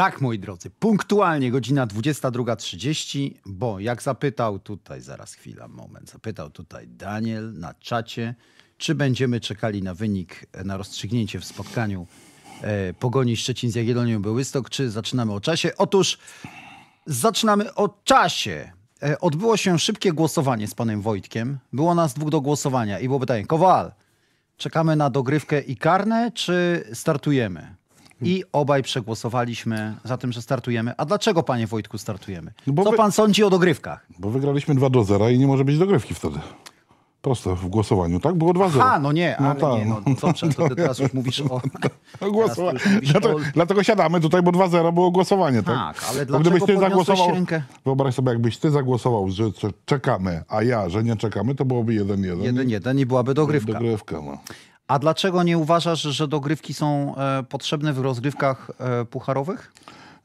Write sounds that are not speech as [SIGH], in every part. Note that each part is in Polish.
Tak, moi drodzy, punktualnie godzina 22.30, bo jak zapytał tutaj, zaraz chwila, moment, zapytał tutaj Daniel na czacie, czy będziemy czekali na wynik, na rozstrzygnięcie w spotkaniu e, Pogoni Szczecin z Jagiellonią Byłystok, czy zaczynamy o czasie? Otóż zaczynamy o czasie. E, odbyło się szybkie głosowanie z panem Wojtkiem. Było nas dwóch do głosowania i było pytanie, Kowal, czekamy na dogrywkę i karne, czy startujemy? i obaj przegłosowaliśmy za tym, że startujemy. A dlaczego, panie Wojtku, startujemy? No bo Co wy- pan sądzi o dogrywkach? Bo wygraliśmy 2 do 0 i nie może być dogrywki wtedy. Prosto w głosowaniu, tak? Było 2-0. A, no nie, no ale tak, nie, no dobrze, no. to ty teraz już mówisz o... [LAUGHS] No tak, głosowa- już mówisz Dlatego, o- dlatego siadamy tutaj, bo 2-0 było głosowanie, tak? Tak, ale Bo dlaczego podniosłeś rękę? Wyobraź sobie, jakbyś ty zagłosował, że czekamy, a ja, że nie czekamy, to byłoby 1-1. 1-1 i byłaby dogrywka. Dogrywka, no. A dlaczego nie uważasz, że dogrywki są e, potrzebne w rozgrywkach e, pucharowych?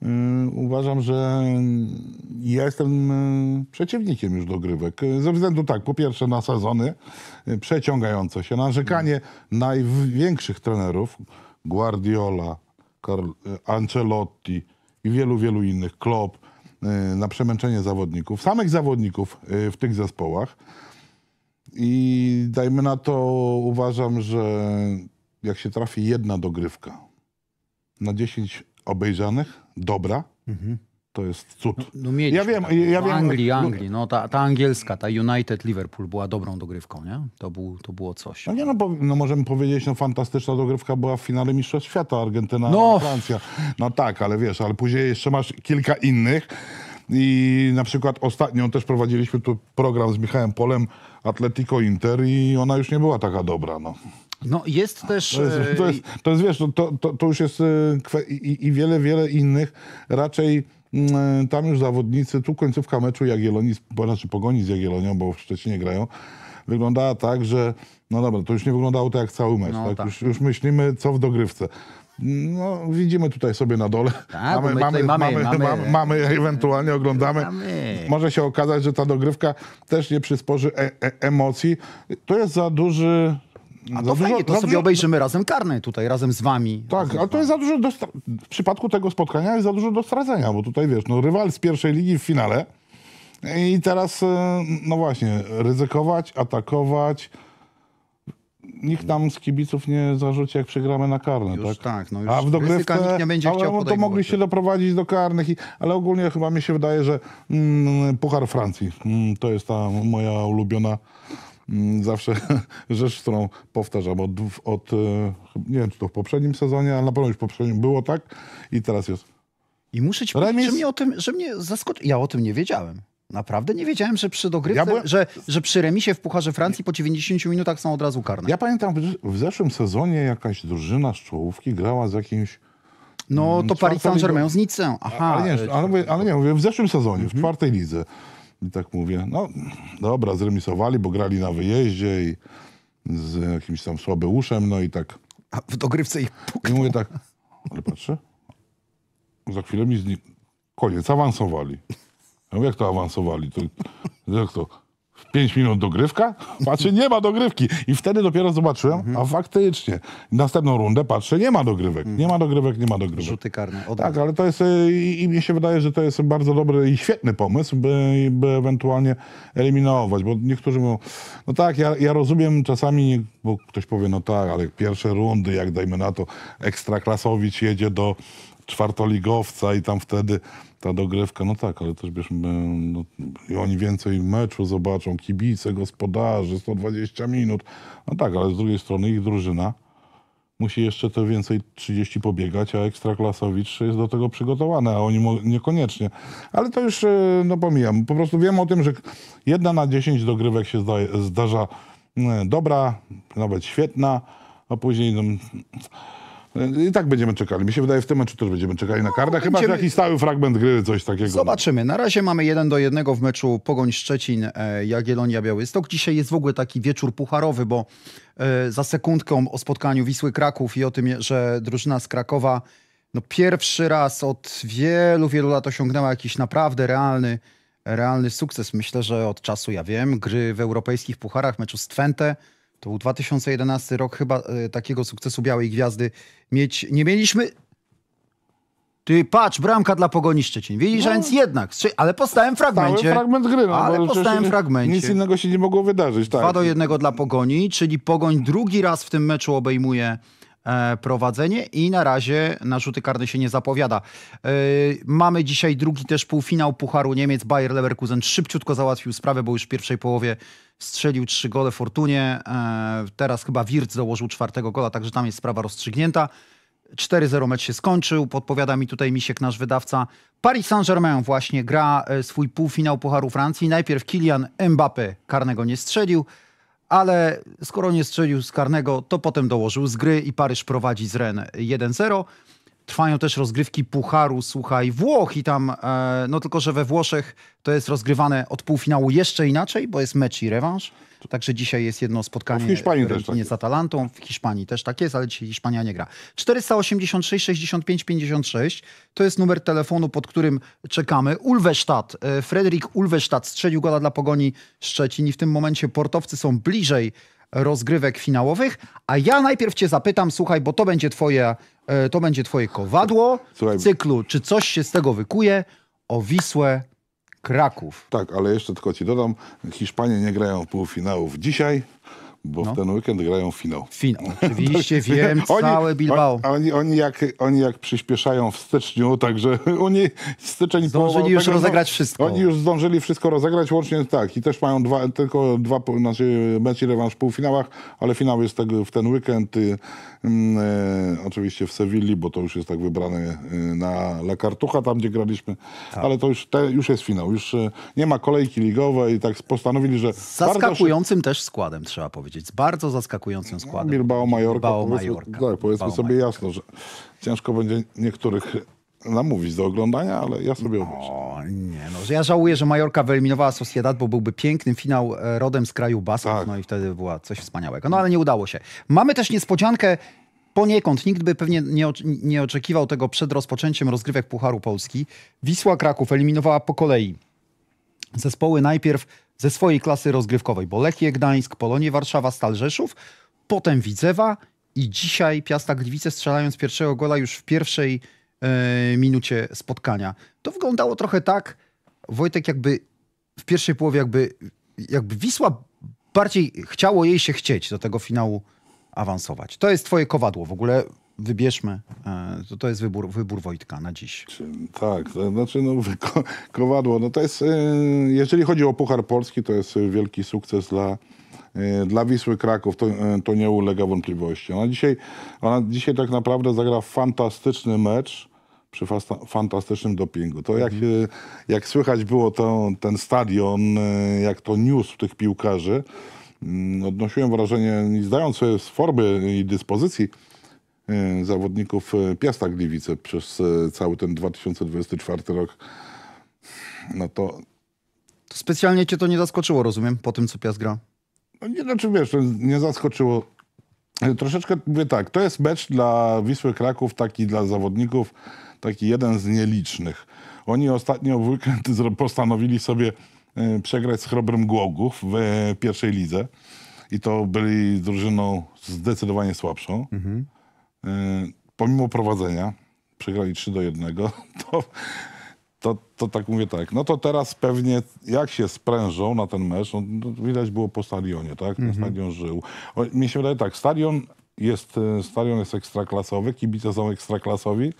Mm, uważam, że ja jestem e, przeciwnikiem już dogrywek. Ze względu tak, po pierwsze na sezony przeciągające się, narzekanie największych trenerów, Guardiola, Ancelotti i wielu, wielu innych, Klopp, na przemęczenie zawodników, samych zawodników w tych zespołach. I dajmy na to, uważam, że jak się trafi jedna dogrywka na 10 obejrzanych, dobra, mhm. to jest cud. No, no ja wiem, tak, ja no, wiem. Anglii, Anglii, no ta, ta angielska, ta United Liverpool była dobrą dogrywką, nie? To, był, to było coś. No nie, no, no możemy powiedzieć, no fantastyczna dogrywka była w finale Mistrzostw Świata, Argentyna, no. Francja. No tak, ale wiesz, ale później jeszcze masz kilka innych i na przykład ostatnio też prowadziliśmy tu program z Michałem Polem Atletico Inter i ona już nie była taka dobra. No. No jest też... To jest, to e, jest, to jest wiesz, no, to, to, to już jest e, i, i wiele, wiele innych raczej mm, e, tam już zawodnicy, tu końcówka meczu Jagiellonii, znaczy Pogoni z Jagiellonią, bo w Szczecinie grają, wyglądała tak, że no dobra, to już nie wyglądało to jak cały mecz. No, tak? tak. Już, już, myślimy, co w dogrywce. No, widzimy tutaj sobie na dole. Tak, mamy, mamy, mamy, mamy, mamy, mamy, ewentualnie oglądamy. Mamy. Może się okazać, że ta dogrywka też nie przysporzy e e emocji. To jest za duży a to fajnie, to sobie dużo... obejrzymy razem karne tutaj, razem z wami. Tak, ale to jest za dużo, w przypadku tego spotkania jest za dużo do stracenia, bo tutaj wiesz, no rywal z pierwszej ligi w finale i teraz, e, no właśnie, ryzykować, atakować, nikt nam z kibiców nie zarzuci, jak przegramy na karne. Już tak, tak no już A w dogrywce nikt nie będzie chciał ale, no to mogli się doprowadzić do karnych, i, ale ogólnie chyba mi się wydaje, że mm, Puchar Francji mm, to jest ta moja ulubiona mm, zawsze [LAUGHS] rzecz, którą powtarzam od, od, e, nie wiem, czy to w poprzednim sezonie, ale na pewno już w poprzednim było tak i teraz jest. I muszę ci Remis... powiedzieć, że mnie, o tym, że mnie zaskoczyło. Ja o tym nie wiedziałem. Naprawdę? Nie wiedziałem, że przy dogrywce, ja byłem... że, że przy remisie w Pucharze Francji po 90 minutach są od razu karne. Ja pamiętam, w zeszłym sezonie jakaś drużyna z czołówki grała z jakimś... No to mm, Paris Saint-Germain z Nicę. Aha. Ale nie, ale, ale nie, mówię w zeszłym sezonie, mhm. w czwartej lidze. I tak mówię, no dobra, zremisowali, bo grali na wyjeździe i z jakimś tam słabeuszem, no i tak... A w dogrywce ich puknął. I mówię tak, ale patrzę, za chwilę mi z Koniec, awansowali. Ja mówię, jak to awansowali? To, jak to? 5 minut dogrywka? Patrzę, nie ma dogrywki. I wtedy dopiero zobaczyłem, mhm. a faktycznie. Następną rundę patrzę, nie ma dogrywek. Nie ma dogrywek, nie ma dogrywek. Rzuty karne. Odbyt. Tak, ale to jest e, i, i mi się wydaje, że to jest bardzo dobry i świetny pomysł, by, by ewentualnie eliminować, bo niektórzy mówią, no tak, ja, ja rozumiem czasami, bo ktoś powie, no tak, ale pierwsze rundy, jak dajmy na to, ekstraklasowicz jedzie do czwartoligowca i tam wtedy ta dogrywka, no tak, ale też bierzmy, no, i oni więcej meczu zobaczą, kibice, gospodarzy, 120 minut. No tak, ale z drugiej strony ich drużyna musi jeszcze te więcej 30 pobiegać, a Ekstraklasowicz jest do tego przygotowany, a oni niekoniecznie. Ale to już, e, no pomijam, po prostu wiem o tym, że jedna na 10 dogrywek się zdarza e, dobra, nawet świetna, a później... No, i tak będziemy czekali. Mi się wydaje, w tym meczu też będziemy czekali na kardę. no, chyba będziemy... jakiś stały fragment gry, coś takiego. Zobaczymy. Na razie mamy 1 do 1 w meczu Pogoń Szczecin, e, Jagiellonia Białystok. Dzisiaj jest w ogóle taki wieczór pucharowy, bo e, za sekundką o spotkaniu Wisły Kraków i o tym, że drużyna z Krakowa no pierwszy raz od wielu, wielu lat osiągnęła jakiś naprawdę realny, realny sukces. Myślę, że od czasu, ja wiem, gry w europejskich pucharach, meczu z Twente to był 2011 rok, chyba e, takiego sukcesu Białej Gwiazdy mieć nie mieliśmy. Ty patrz, bramka dla Pogoni Szczecin. Widzisz, no. a więc jednak, ale po stałym fragmencie. Stały fragment gry. No, ale po stałym fragmencie. Nic innego się nie mogło wydarzyć. Tak. 2 do dla Pogoni, czyli Pogoń drugi raz w tym meczu obejmuje e, prowadzenie i na razie na rzuty karne się nie zapowiada. Yy, mamy dzisiaj drugi też półfinał Pucharu Niemiec. Bayer Leverkusen szybciutko załatwił sprawę, bo już w pierwszej połowie strzelił trzy gole Fortunie. E, teraz chyba Wirc dołożył czwartego gola, także tam jest sprawa rozstrzygnięta. 4-0 mecz się skończył, podpowiada mi tutaj Misiek, nasz wydawca. Paris Saint-Germain właśnie gra e, swój półfinał Pucharu Francji. Najpierw Kilian Mbappé karnego nie strzelił, ale skoro nie strzelił z karnego, to potem dołożył z gry i Paryż prowadzi z Ren 1-0 trwają też rozgrywki Pucharu, słuchaj, Włoch i tam, e, no tylko, że we Włoszech to jest rozgrywane od półfinału jeszcze inaczej, bo jest mecz i rewanż. Także dzisiaj jest jedno spotkanie w Hiszpanii też tak z Atalantą. W Hiszpanii też tak jest, ale dzisiaj Hiszpania nie gra. 486 65 56 to jest numer telefonu, pod którym czekamy. Ulwesztat, e, Frederik Ulwesztat strzelił gola dla Pogoni Szczecin i w tym momencie portowcy są bliżej rozgrywek finałowych, a ja najpierw cię zapytam, słuchaj, bo to będzie twoje, e, to będzie twoje kowadło słuchaj. w cyklu, czy coś się z tego wykuje, o Wisłę Kraków. Tak, ale jeszcze tylko ci dodam, Hiszpanie nie grają półfinałów dzisiaj, bo no. w ten weekend grają finał. Finał, [LAUGHS] oczywiście, tak. wiem, oni, całe Bilbao. Oni, oni, jak, oni jak przyspieszają w styczniu, także [LAUGHS] oni styczeń... Zdążyli już tego, rozegrać wszystko. Oni już zdążyli wszystko rozegrać, łącznie tak. I też mają dwa, tylko dwa, znaczy mecz i rewanż w półfinałach, ale finał jest tego, w ten weekend y, y, oczywiście w Sewilli, bo to już jest tak wybrane y, na La Cartucha, tam gdzie graliśmy, tak. ale to już, te, już jest finał. Już e, nie ma kolejki ligowej i tak postanowili, że... Z zaskakującym też składem, trzeba powiedzieć powiedzieć. Z bardzo zaskakującym no, składem. Bilbao Majorka. Bilbao, powiedzmy, Majorka. Tak, powiedzmy Bilbao, sobie jasno, że ciężko będzie niektórych namówić do oglądania, ale ja sobie no, obejrzę. nie, no że ja żałuję, że Majorka wyeliminowała Sociedad, bo byłby piękny finał e, rodem z kraju Basków, tak. no i wtedy była coś wspaniałego. No ale nie udało się. Mamy też niespodziankę poniekąd. Nikt by pewnie nie, nie oczekiwał tego przed rozpoczęciem rozgrywek Pucharu Polski. Wisła Kraków eliminowała po kolei zespoły najpierw ze swojej klasy rozgrywkowej, bo Lechie Gdańsk, Polonie Warszawa, Stal Rzeszów, potem Widzewa i dzisiaj Piasta Gliwice strzelając pierwszego gola już w pierwszej e, minucie spotkania. To wyglądało trochę tak, Wojtek jakby w pierwszej połowie jakby, jakby Wisła bardziej chciało jej się chcieć do tego finału awansować. To jest twoje kowadło w ogóle wybierzmy, e, to, to jest wybór, wybór Wojtka na dziś. Tak, to znaczy no, kowadło, [LAUGHS] no to jest, e, jeżeli chodzi o Puchar Polski, to jest wielki sukces dla, e, dla Wisły Kraków, to, to nie ulega wątpliwości. Ona dzisiaj, ona dzisiaj tak naprawdę zagra fantastyczny mecz, przy fantastycznym dopingu. To jak, mhm. jak słychać było to, ten stadion, jak to niósł tych piłkarzy, mm, odnosiłem wrażenie, nie zdając sobie z formy i dyspozycji, Y, zawodników y, Piasta Gliwice przez y, cały ten 2024 rok, no to... Specjalnie cię to nie zaskoczyło, rozumiem, po tym, co Piast gra? No nie, znaczy wiesz, nie zaskoczyło. Troszeczkę mówię tak, to jest mecz dla Wisły Kraków, taki dla zawodników, taki jeden z nielicznych. Oni ostatnio w weekend postanowili sobie przegrać z Chrobrym Głogów w pierwszej lidze i to byli drużyną zdecydowanie słabszą. Mhm. Y, pomimo prowadzenia, przegrali 3 do 1, [LAUGHS] to, to, to tak mówię tak, no to teraz pewnie jak się sprężą na ten mecz, no, no widać było po stadionie, tak? Ten mhm. stadion żył. O, mi się wydaje tak, stadion jest, y, stadion jest ekstraklasowy, kibice są ekstraklasowi,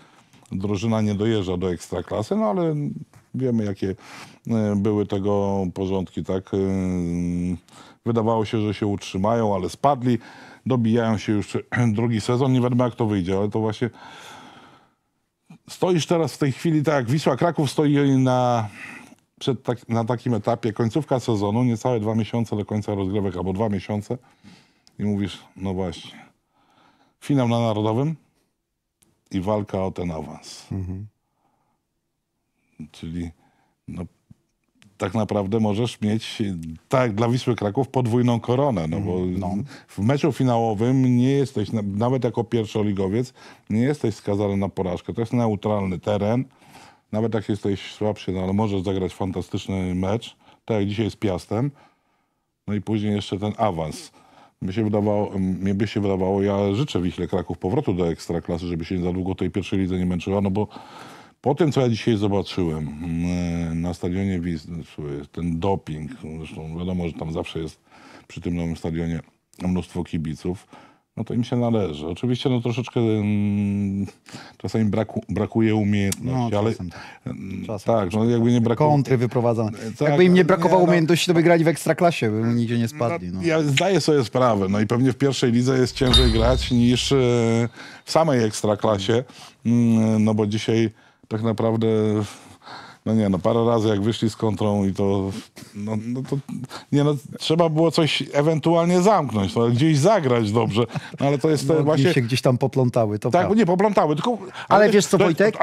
drużyna nie dojeżdża do ekstraklasy, no ale wiemy jakie y, były tego porządki, tak? Wydawało się, że się utrzymają, ale spadli dobijają się już [CLEARS THROAT] drugi sezon. Nie wiadomo, jak to wyjdzie, ale to właśnie stoisz teraz w tej chwili, tak jak Wisła Kraków stoi na, przed tak, na takim etapie końcówka sezonu, niecałe dwa miesiące do końca rozgrywek, albo dwa miesiące i mówisz, no właśnie, finał na Narodowym i walka o ten awans. Mhm. Czyli no, tak naprawdę możesz mieć, tak dla Wisły Kraków, podwójną koronę, no bo mm, no. w meczu finałowym nie jesteś, nawet jako pierwszoligowiec, nie jesteś skazany na porażkę. To jest neutralny teren, nawet jak jesteś słabszy, no ale możesz zagrać fantastyczny mecz, tak jak dzisiaj z Piastem, no i później jeszcze ten awans. Mi się wydawało, mm, mnie by się wydawało, ja życzę Wichle Kraków powrotu do Ekstraklasy, żeby się za długo tej pierwszej lidze nie męczyła, no bo po tym, co ja dzisiaj zobaczyłem e, na stadionie Wisły, ten doping, zresztą wiadomo, że tam zawsze jest przy tym nowym stadionie mnóstwo kibiców, no to im się należy. Oczywiście no troszeczkę mm, czasami braku, brakuje umiejętności, no, ale czasem, tak. Mm, czasem, tak, tak, no jakby nie brakowało... Kontry wyprowadzane. E, tak, jakby im nie brakowało nie, no- umiejętności, to by grali w Ekstraklasie, by nigdzie nie spadli. No, no. Ja zdaję sobie sprawę, no i pewnie w pierwszej lidze jest ciężej grać niż e, w samej Ekstraklasie, mm, no bo dzisiaj tak naprawdę, no nie no, parę razy jak wyszli z kontrą i to, no, no to, nie no, trzeba było coś ewentualnie zamknąć, no, gdzieś zagrać dobrze, no, ale to jest no, właśnie... się gdzieś tam poplątały, to Tak, prawda. nie, poplątały, tylko... Ale, ale wiesz co, Wojtek,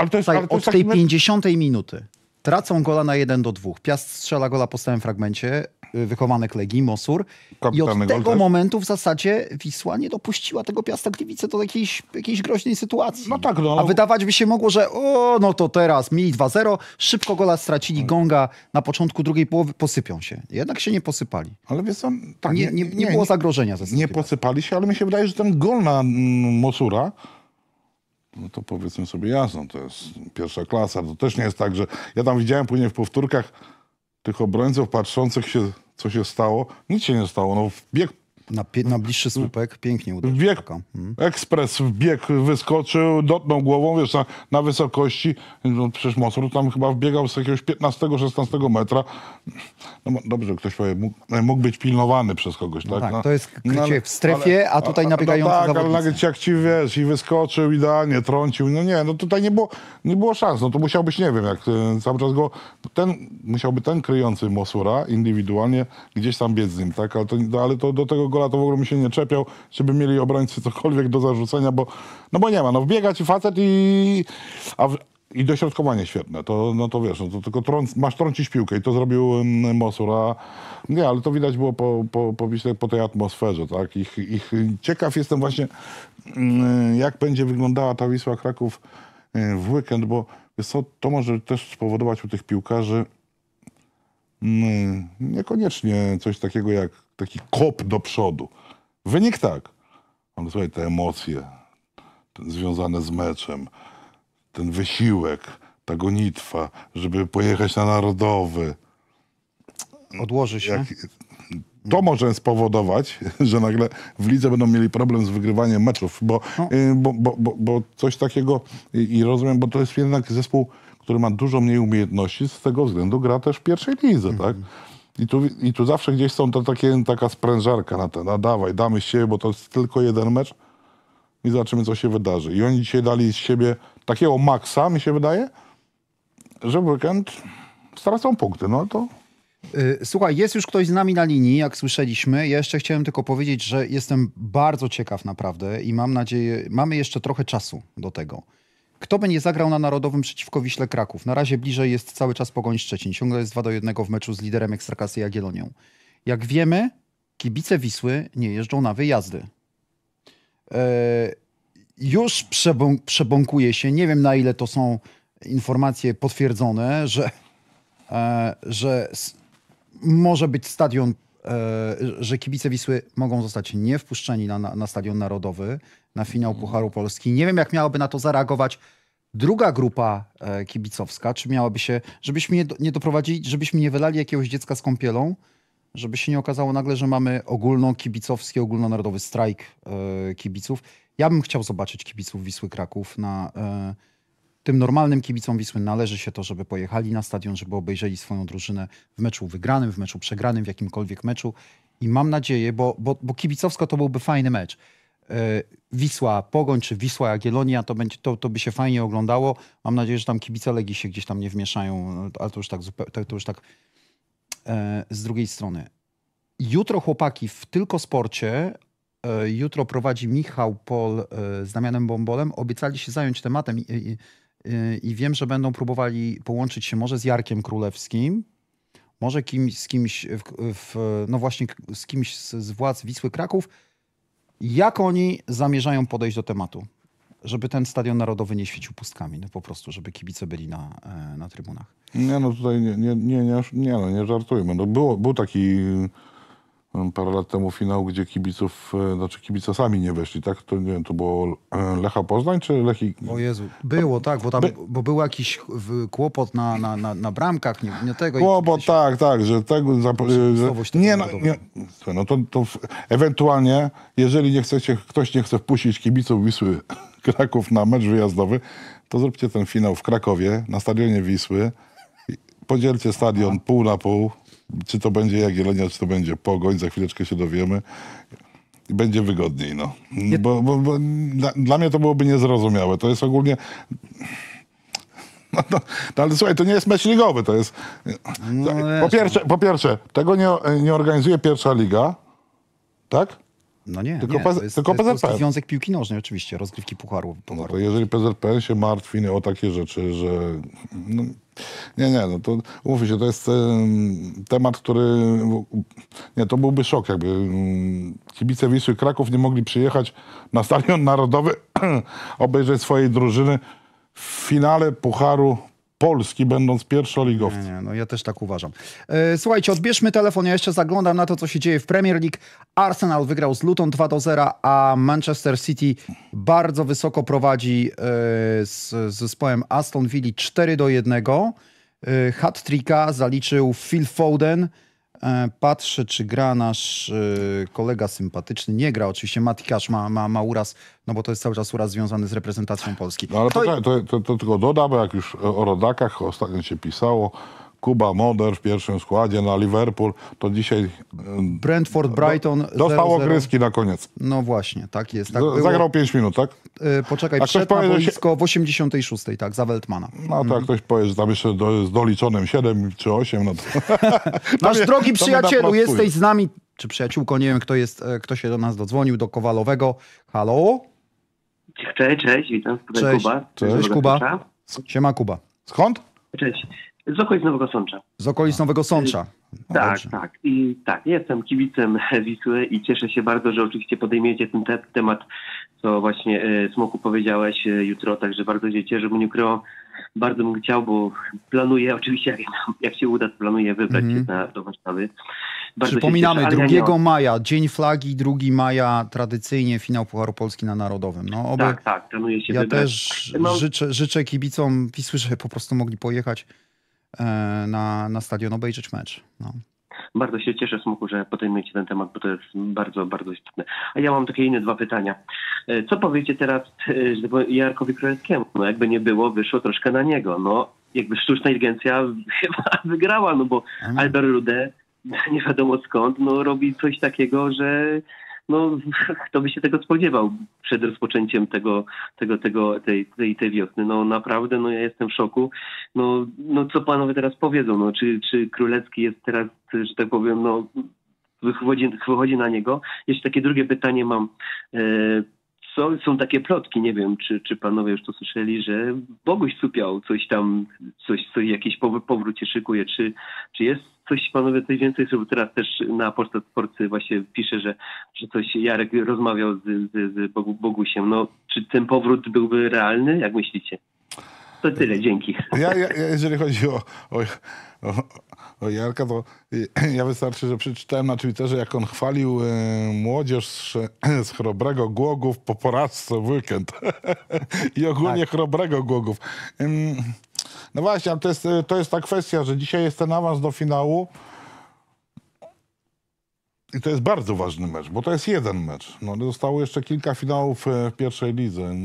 od tej 50 minuty Tracą gola na 1 do 2. Piast strzela gola po stałym fragmencie. Y, wychowanek Legii, Mosur. I od tego momentu w zasadzie Wisła nie dopuściła tego Piasta Gliwice do jakiejś, jakiejś groźnej sytuacji. No tak, no. A wydawać by się mogło, że o, no to teraz mieli 2-0, szybko gola stracili, tak. gonga na początku drugiej połowy, posypią się. Jednak się nie posypali. Ale wiesz co, tak, nie, nie, nie, nie, było zagrożenia ze Nie posypali się, ale mi się wydaje, że ten gol na mm, Mosura no to powiedzmy sobie jasno, to jest pierwsza klasa. To też nie jest tak, że ja tam widziałem później w powtórkach tych obrońców patrzących się, co się stało. Nic się nie stało. No, bieg na, na bliższy słupek pięknie uderzył. Bieg, hmm. ekspres bieg wyskoczył, dotknął głową, wiesz, na, na wysokości, no, przecież Mosur tam chyba wbiegał z jakiegoś 15-16 metra. No dobrze, ktoś powie, mógł, e, mógł być pilnowany przez kogoś, no tak? tak no, to jest krycie no, w strefie, a tutaj nabiegają no tak, zawodnicy. ale jak ci, wiesz, i wyskoczył idealnie, trącił, no nie, no tutaj nie było, nie było szans, no to musiał być, nie wiem, jak e, cały czas go, ten, musiałby ten kryjący Mosura indywidualnie gdzieś tam biec z nim, tak? Ale to, no, ale to do tego gola to w ogóle mi się nie czepiał, żeby mieli obrońcy cokolwiek do zarzucenia, bo, no bo nie ma. No wbiega ci facet i... A w, i dośrodkowanie świetne, to, no to wiesz, no to tylko trąc, masz trącić piłkę i to zrobił mm, Mosur, a nie, ale to widać było po, po, po, po tej atmosferze, tak, ich, ich ciekaw jestem właśnie, mm, jak będzie wyglądała ta Wisła Kraków mm, w weekend, bo co, to może też spowodować u tych piłkarzy niekoniecznie coś takiego jak taki kop do przodu. Wynik tak. Ale słuchaj, te emocje związane z meczem, ten wysiłek, ta gonitwa, żeby pojechać na narodowy. Odłoży się. Jak, to może spowodować, [LAUGHS] że nagle w lidze będą mieli problem z wygrywaniem meczów, bo, no. Y, bo, bo, bo, bo, coś takiego i rozumiem, bo to jest jednak zespół, który ma dużo mniej umiejętności, z tego względu gra też w pierwszej lidze, mm -hmm. tak? Mhm. I tu, I tu zawsze gdzieś są to takie, taka sprężarka na ten, no a dawaj, damy z siebie, bo to jest tylko jeden mecz i zobaczymy, co się wydarzy. I oni dzisiaj dali z siebie takiego maksa, mi się wydaje, że w weekend stracą punkty. No to y, Słuchaj, jest już ktoś z nami na linii, jak słyszeliśmy. Ja jeszcze chciałem tylko powiedzieć, że jestem bardzo ciekaw naprawdę i mam nadzieję, mamy jeszcze trochę czasu do tego. Kto będzie zagrał na Narodowym przeciwko Wiśle Kraków? Na razie bliżej jest cały czas Pogoń Szczecin. Ciągle jest 2 do 1 w meczu z liderem Ekstraklasy Jagiellonią. Jak wiemy, kibice Wisły nie jeżdżą na wyjazdy. Eee, już przebą przebąkuje się, nie wiem na ile to są informacje potwierdzone, że, e, że może być stadion, e, że kibice Wisły mogą zostać niewpuszczeni na, na, na stadion narodowy na finał Pucharu Polski. Nie wiem, jak miałaby na to zareagować druga grupa e, kibicowska. Czy miałaby się, żebyśmy nie, nie doprowadzili, żebyśmy nie wylali jakiegoś dziecka z kąpielą, żeby się nie okazało nagle, że mamy ogólno kibicowski, ogólnonarodowy strajk e, kibiców. Ja bym chciał zobaczyć kibiców Wisły Kraków na e, tym normalnym kibicom Wisły należy się to, żeby pojechali na stadion, żeby obejrzeli swoją drużynę w meczu wygranym, w meczu przegranym, w jakimkolwiek meczu. I mam nadzieję, bo, bo, bo kibicowsko to byłby fajny mecz. E, Wisła Pogoń czy Wisła Jagiellonia, to, będzie, to, to by się fajnie oglądało. Mam nadzieję, że tam kibice Legii się gdzieś tam nie wmieszają, e, ale to już tak, to już tak e, z drugiej strony. Jutro chłopaki w Tylko Sporcie, jutro prowadzi Michał Pol z Damianem Bombolem, obiecali się zająć tematem i, i, i wiem, że będą próbowali połączyć się może z Jarkiem Królewskim, może kim, z kimś, w, w, no właśnie z kimś z, z władz Wisły Kraków, jak oni zamierzają podejść do tematu? Żeby ten stadion narodowy nie świecił pustkami, no po prostu, żeby kibice byli na, e, na trybunach. Nie, no tutaj nie, nie, nie, nie, nie, no, nie żartujmy. No było, był taki Mm, parę lat temu finał, gdzie kibiców, e, znaczy kibice sami nie weszli, tak? To nie wiem, to było e, Lecha Poznań czy Lechi? O Jezu, było tak, bo tam, By... bo był jakiś kłopot na, na, na, na bramkach, nie, nie tego. Kłopot, i... tak, tak, że tego... Zap... Że... Nie, no, nie, no to, to w... ewentualnie, jeżeli nie chcecie, ktoś nie chce wpuścić kibiców Wisły [LAUGHS] Kraków na mecz wyjazdowy, to zróbcie ten finał w Krakowie, na stadionie Wisły, podzielcie stadion pół na pół, czy to będzie Jagiellonia, czy to będzie Pogoń, za chwileczkę się dowiemy. Będzie wygodniej, no. Bo, bo, bo dla, dla mnie to byłoby niezrozumiałe. To jest ogólnie... [LAUGHS] No, no, no, ale słuchaj, to nie jest mecz ligowy, to jest... No, po, pierwsze, no. po pierwsze, tego nie, nie organizuje pierwsza liga, tak? No nie, tylko, nie, to jest, tylko to jest Związek Piłki Nożnej oczywiście, rozgrywki Pucharu. No to jeżeli PZPN się martwi o takie rzeczy, że... No, nie, nie, no to mówi się, to jest um, temat, który... Nie, to byłby szok jakby. Um, kibice Wisły Kraków nie mogli przyjechać na Stadion Narodowy [CLEARS THROAT] obejrzeć swojej drużyny w finale Pucharu Polski, będąc pierwszoligowcem. Nie, nie, no ja też tak uważam. E, słuchajcie, odbierzmy telefon. Ja jeszcze zaglądam na to, co się dzieje w Premier League. Arsenal wygrał z Luton 2 do 0, a Manchester City bardzo wysoko prowadzi e, z, z zespołem Aston Villa 4 do 1. E, Hat-tricka zaliczył Phil Foden. E, patrzę, czy gra nasz e, kolega sympatyczny. Nie gra oczywiście. Mati ma, ma, ma uraz, no bo to jest cały czas uraz związany z reprezentacją Polski. No ale Kto... poczekaj, to, to, to, tylko dodam, jak już o rodakach ostatnio się pisało, Kuba Moder w pierwszym składzie na Liverpool, to dzisiaj... E, Brentford, Brighton... Dostał okreski na koniec. No właśnie, tak jest. Tak Zagrał 5 minut, tak? Yy, poczekaj, A powie, na boisko się... w 86, tak, za Weltmana. No mhm. tak, ktoś powie, że tam jeszcze do, z doliczonym 7 czy 8. No to... [LAUGHS] Nasz drogi przyjacielu, jesteś z nami, czy przyjaciółko, nie wiem kto jest, e, kto się do nas dodzwonił, do Kowalowego. Halo? Cześć, cześć, witam. Tutaj cześć. Kuba. Cześć, cześć Kuba. Siema Kuba. Skąd? Cześć. Z okolic Nowego Sącza. Z okolic Nowego Sącza. No tak, dobrze. tak. I tak, jestem kibicem [LAUGHS] Wisły i cieszę się bardzo, że oczywiście podejmiecie ten te temat, co właśnie e, Smoku powiedziałeś e, jutro, także bardzo się cieszę, bo nie ukrywam, bardzo bym chciał, bo planuję, [LAUGHS] oczywiście jak, jak się uda, planuję wybrać mm -hmm. się na, do Warszawy. Bardzo Przypominamy, cieszę, 2 ja maja, Dzień Flagi, 2 maja, tradycyjnie finał Pucharu Polski na Narodowym. No, oby... Tak, tak, planuję się ja wybrać. Ja też no. życzę, życzę kibicom Wisły, żeby po prostu mogli pojechać E, na, na stadion obejrzeć mecz. No. Bardzo się cieszę, Smoku, że podejmiecie ten temat, bo to jest bardzo, bardzo istotne. A ja mam takie inne dwa pytania. E, co powiecie teraz e, Jarkowi Królewskiemu? No jakby nie było, wyszło troszkę na niego. No, jakby sztuczna inteligencja [LAUGHS] chyba wygrała, no bo mhm. Albert Rude nie wiadomo skąd, no robi coś takiego, że no kto by się tego spodziewał przed rozpoczęciem tego, tego, tego, tej, tej, tej wiosny. No naprawdę, no ja jestem w szoku. No, no co panowie teraz powiedzą? No, czy, czy Królewski jest teraz, że tak powiem, no wychodzi, wychodzi na niego? Jeszcze takie drugie pytanie mam. E, są, są takie plotki, nie wiem, czy, czy panowie już to słyszeli, że Boguś Cupiał coś tam, coś, coś jakiś powrót się szykuje, czy, czy jest coś, panowie, coś więcej, żeby teraz też na Polsat Sporcy właśnie pisze, że, że coś Jarek rozmawiał z, z, z Bogusiem, no czy ten powrót byłby realny, jak myślicie? To tyle, dzięki. Ja, ja, jeżeli chodzi o, o, o, o Jarka, to [CLEARS THROAT] ja wystarczy, że przeczytałem na Twitterze, jak on chwalił y, młodzież z, z Chrobrego Głogów po porażce w weekend. [LAUGHS] I ogólnie tak. Chrobrego Głogów. no właśnie, to jest, y, to jest ta kwestia, że dzisiaj jest ten awans do finału, i to jest bardzo ważny mecz, bo to jest jeden mecz. No, ale zostało jeszcze kilka finałów e, w pierwszej lidze.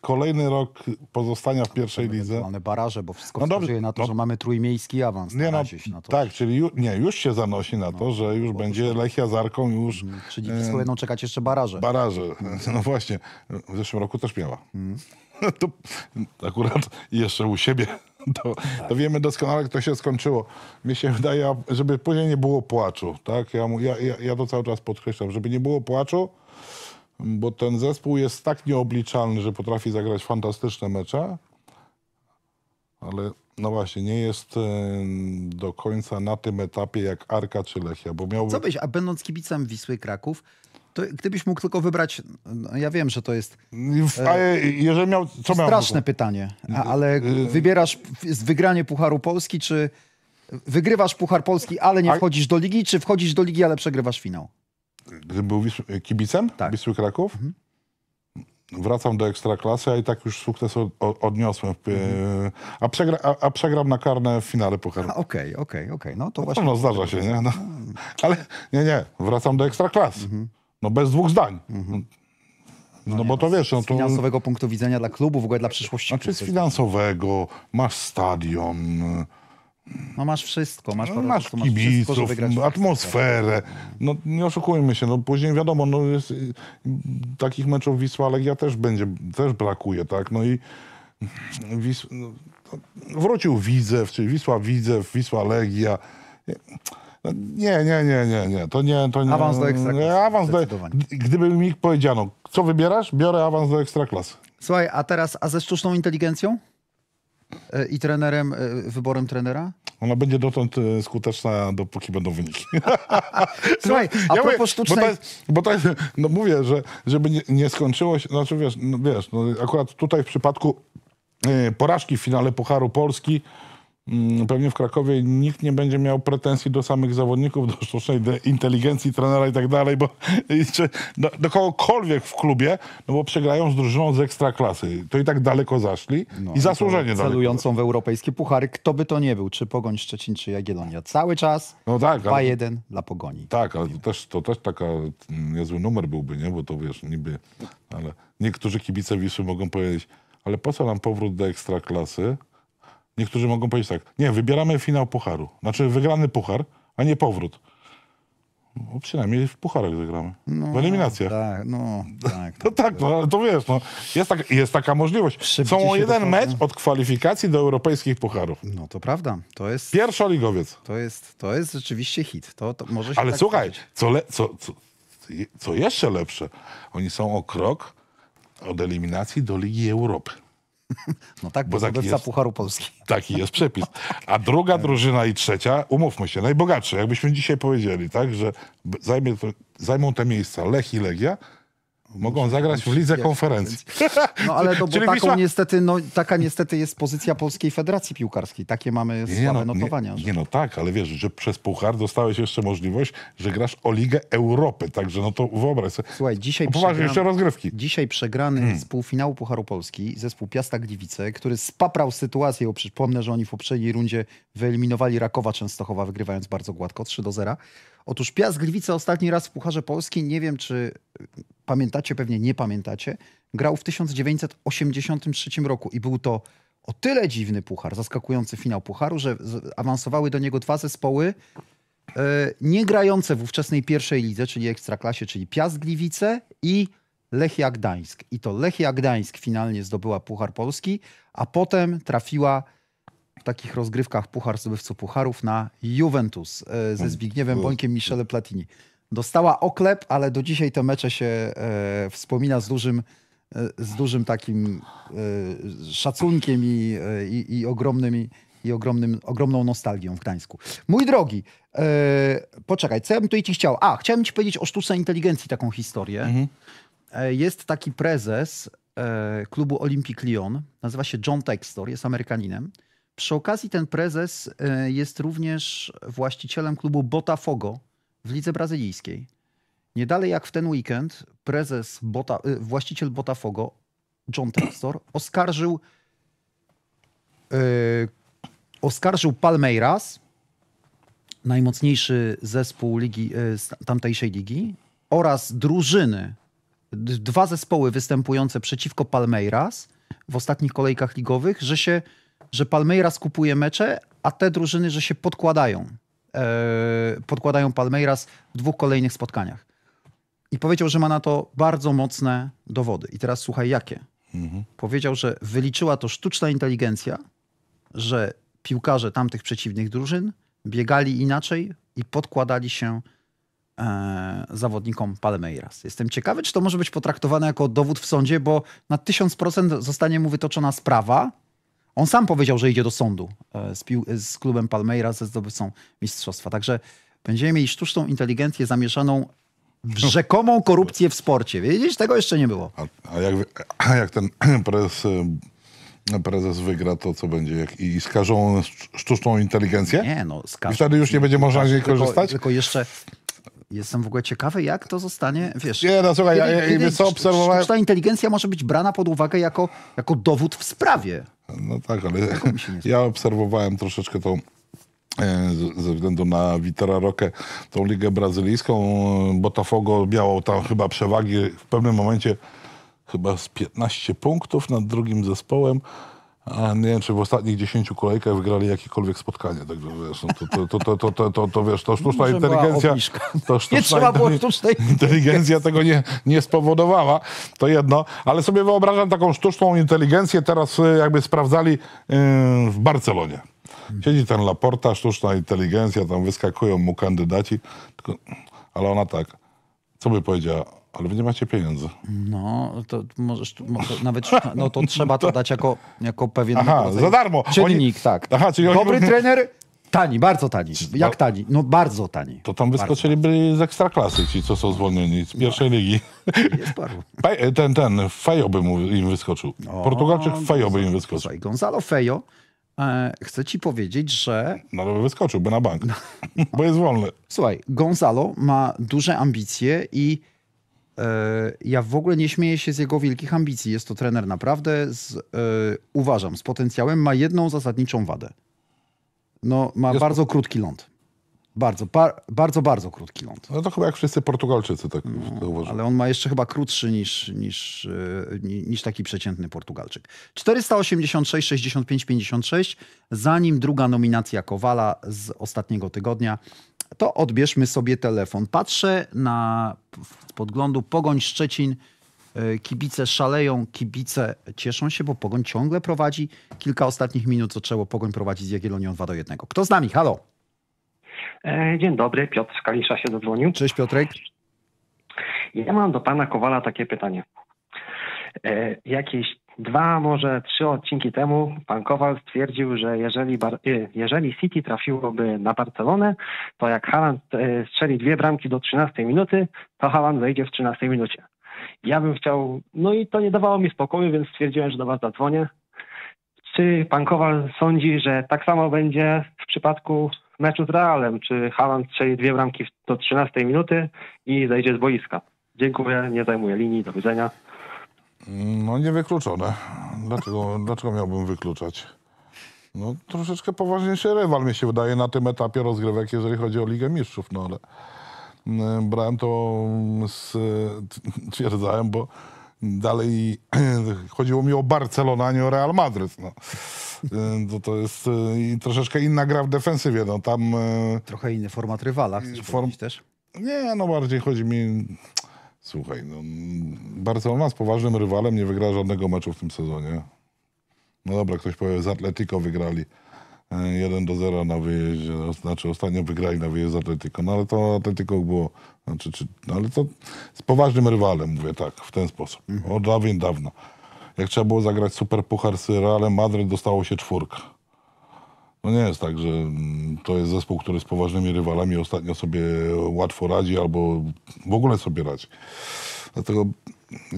Kolejny rok pozostania w pierwszej lidze. Mamy baraże, bo wszystko no wskazuje na to, no, że mamy trójmiejski awans. Nie, no, na to. Tak, czyli ju, nie, już się zanosi na no, to, że już będzie Lechia Zarką już... Mm, czyli e, Wisła będą czekać jeszcze baraże. Baraże, mhm. [LAUGHS] no właśnie. W zeszłym roku też miała. Mhm. [LAUGHS] to akurat jeszcze u siebie [LAUGHS] to, to wiemy doskonale, jak to się skończyło. Mi się wydaje, żeby później nie było płaczu, tak? Ja, ja, ja to cały czas podkreślam, żeby nie było płaczu, bo ten zespół jest tak nieobliczalny, że potrafi zagrać fantastyczne mecze, ale no właśnie, nie jest e, do końca na tym etapie jak Arka czy Lechia, bo miałby... Co byś, a będąc kibicem Wisły Kraków, to gdybyś mógł tylko wybrać, no ja wiem, że to jest e, A jeżeli miał, co straszne miał pytanie, y, y, ale y, wybierasz wygranie Pucharu Polski, czy wygrywasz Puchar Polski, ale nie wchodzisz do ligi, czy wchodzisz do ligi, ale przegrywasz finał? Gdybym był kibicem tak. Wisły Kraków? Mhm. Wracam do Ekstraklasy, a i tak już sukces odniosłem. Mhm. A, przegra, a, a, przegram na karne w finale Pucharu. Okej, okej, okej. No to no, właśnie... No, zdarza się, nie? No. Mm. Ale nie, nie. Wracam do Ekstraklasy. Mhm. No bez dwóch zdań. Mhm. No, no bo to no, wiesz, no to... Z finansowego punktu widzenia dla klubu, w ogóle dla przyszłości. Znaczy z finansowego, masz stadion... No masz wszystko, masz, no, masz prostu, kibiców, masz wszystko, atmosferę. No nie oszukujmy się, no później wiadomo, no jest, y, takich meczów Wisła Legia też będzie, też brakuje, tak? No i Wis, no, wrócił Widzew, czyli Wisła Widzew, Wisła Legia. Nie, nie, nie, nie, nie. To nie, to nie. Awans do ekstraklasy. Awans do, gdyby mi powiedziano, co wybierasz, biorę awans do ekstraklasy. Słuchaj, a teraz, a ze sztuczną inteligencją? E, I trenerem, e, wyborem trenera? Ona będzie dotąd e, skuteczna, dopóki będą wyniki. [LAUGHS] Słuchaj, a ja propos sztucznej... Bo tak, bo no mówię, że żeby nie, nie skończyło się, znaczy wiesz, no wiesz no akurat tutaj w przypadku porażki w finale Pucharu Polski, Mm, pewnie w Krakowie nikt nie będzie miał pretensji do samych zawodników, do sztucznej inteligencji trenera i tak dalej, bo [LAUGHS] do, do kogokolwiek w klubie, no bo przegrają z drużyną z ekstraklasy. To i tak daleko zaszli no, i zasłużenie Celującą daleko. w europejskie puchary, kto by to nie był, czy Pogoń Szczecin, czy Jagiellonia. Cały czas no tak, 2-1 ale... dla Pogoni. Tak, ale to też, to też taka mm, niezły numer byłby, nie? Bo to wiesz, niby, ale niektórzy kibice Wisły mogą powiedzieć, ale po co nam powrót do ekstraklasy? Niektórzy mogą powiedzieć tak, nie, wybieramy finał pucharu. Znaczy wygrany puchar, a nie powrót. No, przynajmniej w pucharach zagramy. No, w eliminacjach. Tak, no [LAUGHS] tak. No tak, no, ale to wiesz, no, jest, tak, jest taka możliwość. Są o jeden mecz od kwalifikacji do europejskich pucharów. No to prawda. To jest... Pierwszoligowiec. To jest, to jest rzeczywiście hit. To, to może ale tak słuchaj, co, le, co, co, co jeszcze lepsze, oni są o krok od eliminacji do Ligi Europy. [LAUGHS] No tak, bo, bo zdobywca Pucharu Polski. Taki jest przepis. [LAUGHS] A druga drużyna i trzecia, umówmy się, najbogatsze. Jakbyśmy dzisiaj powiedzieli, tak, że zajmie, zajmą te miejsca Lech i Legia, Mogą zagrać w lidze konferencji. No ale to, bo [LAUGHS] taką Wisła... niestety, no, taka niestety jest pozycja Polskiej Federacji Piłkarskiej. Takie mamy nie, słabe no, notowania. Nie, nie, no tak, ale wiesz, że przez puchar dostałeś jeszcze możliwość, że grasz o Ligę Europy. Także no to wyobraź sobie. Słuchaj, dzisiaj przegrany, jeszcze rozgrywki. Dzisiaj przegrany hmm. z półfinału Pucharu Polski zespół Piasta Gliwice, który spaprał sytuację, bo przypomnę, że oni w poprzedniej rundzie wyeliminowali Rakowa Częstochowa, wygrywając bardzo gładko 3 do 0. Otóż Piast Gliwice ostatni raz w Pucharze Polski, nie wiem czy y, pamiętacie, pewnie nie pamiętacie, grał w 1983 roku i był to o tyle dziwny puchar, zaskakujący finał pucharu, że awansowały do niego dwa zespoły yy, nie grające w ówczesnej pierwszej lidze, czyli Ekstraklasie, czyli Piast Gliwice i Lechia Gdańsk. I to Lechia Gdańsk finalnie zdobyła Puchar Polski, a potem trafiła takich rozgrywkach Puchar Zdobywców Pucharów na Juventus e, ze Zbigniewem Bońkiem Michele Platini. Dostała oklep, ale do dzisiaj te mecze się e, wspomina z dużym, e, z dużym takim szacunkiem i, i, i i ogromnym, ogromną nostalgią w Gdańsku. Mój drogi, yy, poczekaj, co ja bym tutaj ci chciał? A, chciałem ci powiedzieć o sztuce inteligencji taką historię. Mhm. jest taki prezes klubu Olympic Lyon, nazywa się John Textor, jest Amerykaninem. Przy okazji ten prezes e, jest również właścicielem klubu Botafogo w lidze brazylijskiej. Nie dalej jak w ten weekend prezes Bota, e, właściciel Botafogo, John Textor, oskarżył, yy, oskarżył Palmeiras, najmocniejszy zespół ligi, yy, tamtejszej ligi, oraz drużyny, dwa zespoły występujące przeciwko Palmeiras w ostatnich kolejkach ligowych, że się że Palmeiras kupuje mecze, a te drużyny, że się podkładają. E, podkładają Palmeiras w dwóch kolejnych spotkaniach. I powiedział, że ma na to bardzo mocne dowody. I teraz słuchaj, jakie. Mhm. Powiedział, że wyliczyła to sztuczna inteligencja, że piłkarze tamtych przeciwnych drużyn biegali inaczej i podkładali się e, zawodnikom Palmeiras. Jestem ciekawy, czy to może być potraktowane jako dowód w sądzie, bo na 1000% zostanie mu wytoczona sprawa on sam powiedział, że idzie do sądu e, z, z klubem Palmeiras ze zdobywcą mistrzostwa. Także będziemy mieli sztuczną inteligencję zamieszaną w no. rzekomą korupcję w sporcie. Wiedzieć tego jeszcze nie było. A, a, jak, [CLEARS THROAT] a jak, ten [CLEARS THROAT] prezes, prezes, wygra, to co będzie? Jak, I skażą sztuczną inteligencję? Nie, no skażą. I wtedy już nie będzie można z niej korzystać? Tylko, tylko jeszcze Jestem w ogóle ciekawy, jak to zostanie, wiesz... Nie, no słuchaj, kiedy, ja, kiedy, kiedy co obserwowałem... ta inteligencja może być brana pod uwagę jako, jako dowód w sprawie. No tak, ale [LAUGHS] ja obserwowałem troszeczkę tą e, ze względu na Vitera Roque, tą ligę brazylijską. Botafogo miało tam chyba przewagi w pewnym momencie chyba z 15 punktów nad drugim zespołem. A nie wiem, czy w ostatnich 10 kolejkach wygrali jakiekolwiek spotkanie, także wiesz, no to, to, to, to, to, to, to, wiesz, to sztuczna Może inteligencja... To sztuczna nie trzeba było sztucznej Inteligencja tego nie, nie spowodowała, to jedno, ale sobie wyobrażam taką sztuczną inteligencję teraz y, jakby sprawdzali y, w Barcelonie. Siedzi ten Laporta, sztuczna inteligencja, tam wyskakują mu kandydaci, tylko, ale ona tak, co by powiedziała ale wy nie macie pieniędzy. No, to możesz, może nawet no to trzeba to dać jako, jako pewien aha, za darmo. czynnik, oni... tak. Aha, czyli Dobry oni... trener, tani, bardzo tani. Jak tani? No bardzo tani. To tam wyskoczyli byli z ekstraklasy ci, co są zwolnieni z pierwszej no. ligi. Jest paru. [LAUGHS] Ten, ten, Fejo by mu, im wyskoczył. No, Portugalczyk Fejo by im wyskoczył. Słuchaj, Gonzalo Fejo, e, chcę ci powiedzieć, że... No wyskoczył, by na bank, no. [LAUGHS] bo jest wolny. Słuchaj, Gonzalo ma duże ambicje i E, ja w ogóle nie śmieję się z jego wielkich ambicji. Jest to trener naprawdę, z, e, uważam, z potencjałem. Ma jedną zasadniczą wadę. No, ma Jest bardzo krótki ląd. Bardzo, par, bardzo, bardzo krótki ląd. No to chyba jak wszyscy Portugalczycy tak no, uważają. Ale on ma jeszcze chyba krótszy niż, niż, yy, niż taki przeciętny Portugalczyk. 486, 65, 56, zanim druga nominacja Kowala z ostatniego tygodnia to odbierzmy sobie telefon. Patrzę na podglądu Pogoń Szczecin. E, kibice szaleją, kibice cieszą się, bo Pogoń ciągle prowadzi. Kilka ostatnich minut zaczęło Pogoń prowadzić z Jagiellonią 2 do 1. Kto z nami? Halo. E, dzień dobry, Piotr z Kalisza się dodzwonił. Cześć Piotrek. Ja mam do pana Kowala takie pytanie. E, jakieś dwa, może trzy odcinki temu pan Kowal stwierdził, że jeżeli, Bar y, jeżeli City trafiłoby na Barcelonę, to jak Haaland y, strzeli dwie bramki do 13 minuty, to Haaland wejdzie w 13 minucie. Ja bym chciał, no i to nie dawało mi spokoju, więc stwierdziłem, że do was zadzwonię. Czy pan Kowal sądzi, że tak samo będzie w przypadku meczu z Realem? Czy Haaland strzeli dwie bramki do 13 minuty i zejdzie z boiska? Dziękuję, nie zajmuję linii, do widzenia. No niewykluczone. Dlaczego, [LAUGHS] dlaczego miałbym wykluczać? No troszeczkę poważniejszy rywal mi się wydaje na tym etapie rozgrywek, jeżeli chodzi o Ligę Mistrzów, no ale mm, brałem to, stwierdzałem, [LAUGHS] bo dalej [CLEARS THROAT] chodziło mi o Barcelona, a nie o Real Madryt. No. Y, to, to jest y, i troszeczkę inna gra w defensywie. No, tam, y, Trochę inny format rywala, chcesz form... też? Nie, no bardziej chodzi mi Słuchaj, no, Barcelona z poważnym rywalem nie wygra żadnego meczu w tym sezonie. No dobra, ktoś powie, z Atletico wygrali 1 e, do 0 na wyjeździe, no, znaczy ostatnio wygrali na wyjeździe z Atletico, no ale to Atletico było, znaczy, czy, no, ale to z poważnym rywalem, mówię tak, w ten sposób, mhm. od dawien dawna. Jak trzeba było zagrać super puchar z Realem Madryt, dostało się czwórka. No nie jest tak, że mm, to jest zespół, który z poważnymi rywalami ostatnio sobie łatwo radzi albo w ogóle sobie radzi. Dlatego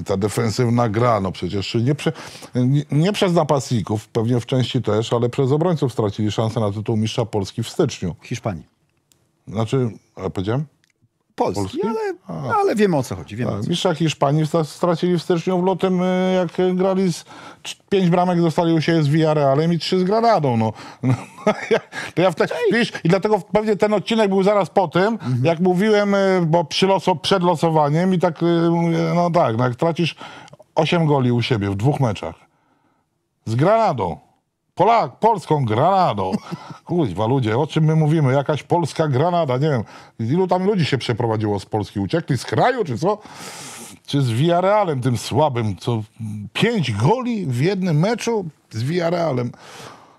ta defensywna gra, no przecież nie, prze, nie, nie, przez napastników, pewnie w części też, ale przez obrońców stracili szansę na tytuł mistrza Polski w styczniu. Hiszpanii. Znaczy, a powiedziałem? Polski, Polski? Ale, ale wiemy o co chodzi. Wiemy tak, mistrza Hiszpanii stracili w styczniu w lotem, y, jak grali z pięć bramek dostali u siebie z Villarrealem i trzy z Granadą. No. [LAUGHS] no ja, to ja wtedy, wiesz, I dlatego pewnie ten odcinek był zaraz po tym, mhm. jak mówiłem, y, bo przy loso, przed losowaniem i tak, y, no tak, no jak tracisz osiem goli u siebie w dwóch meczach z Granadą, Polak, Polską Granadą. [LAUGHS] Kurwa, ludzie, o czym my mówimy? Jakaś polska granada, nie wiem. Ilu tam ludzi się przeprowadziło z Polski? Uciekli z kraju, czy co? Czy z Villarrealem tym słabym, co pięć goli w jednym meczu z Villarrealem.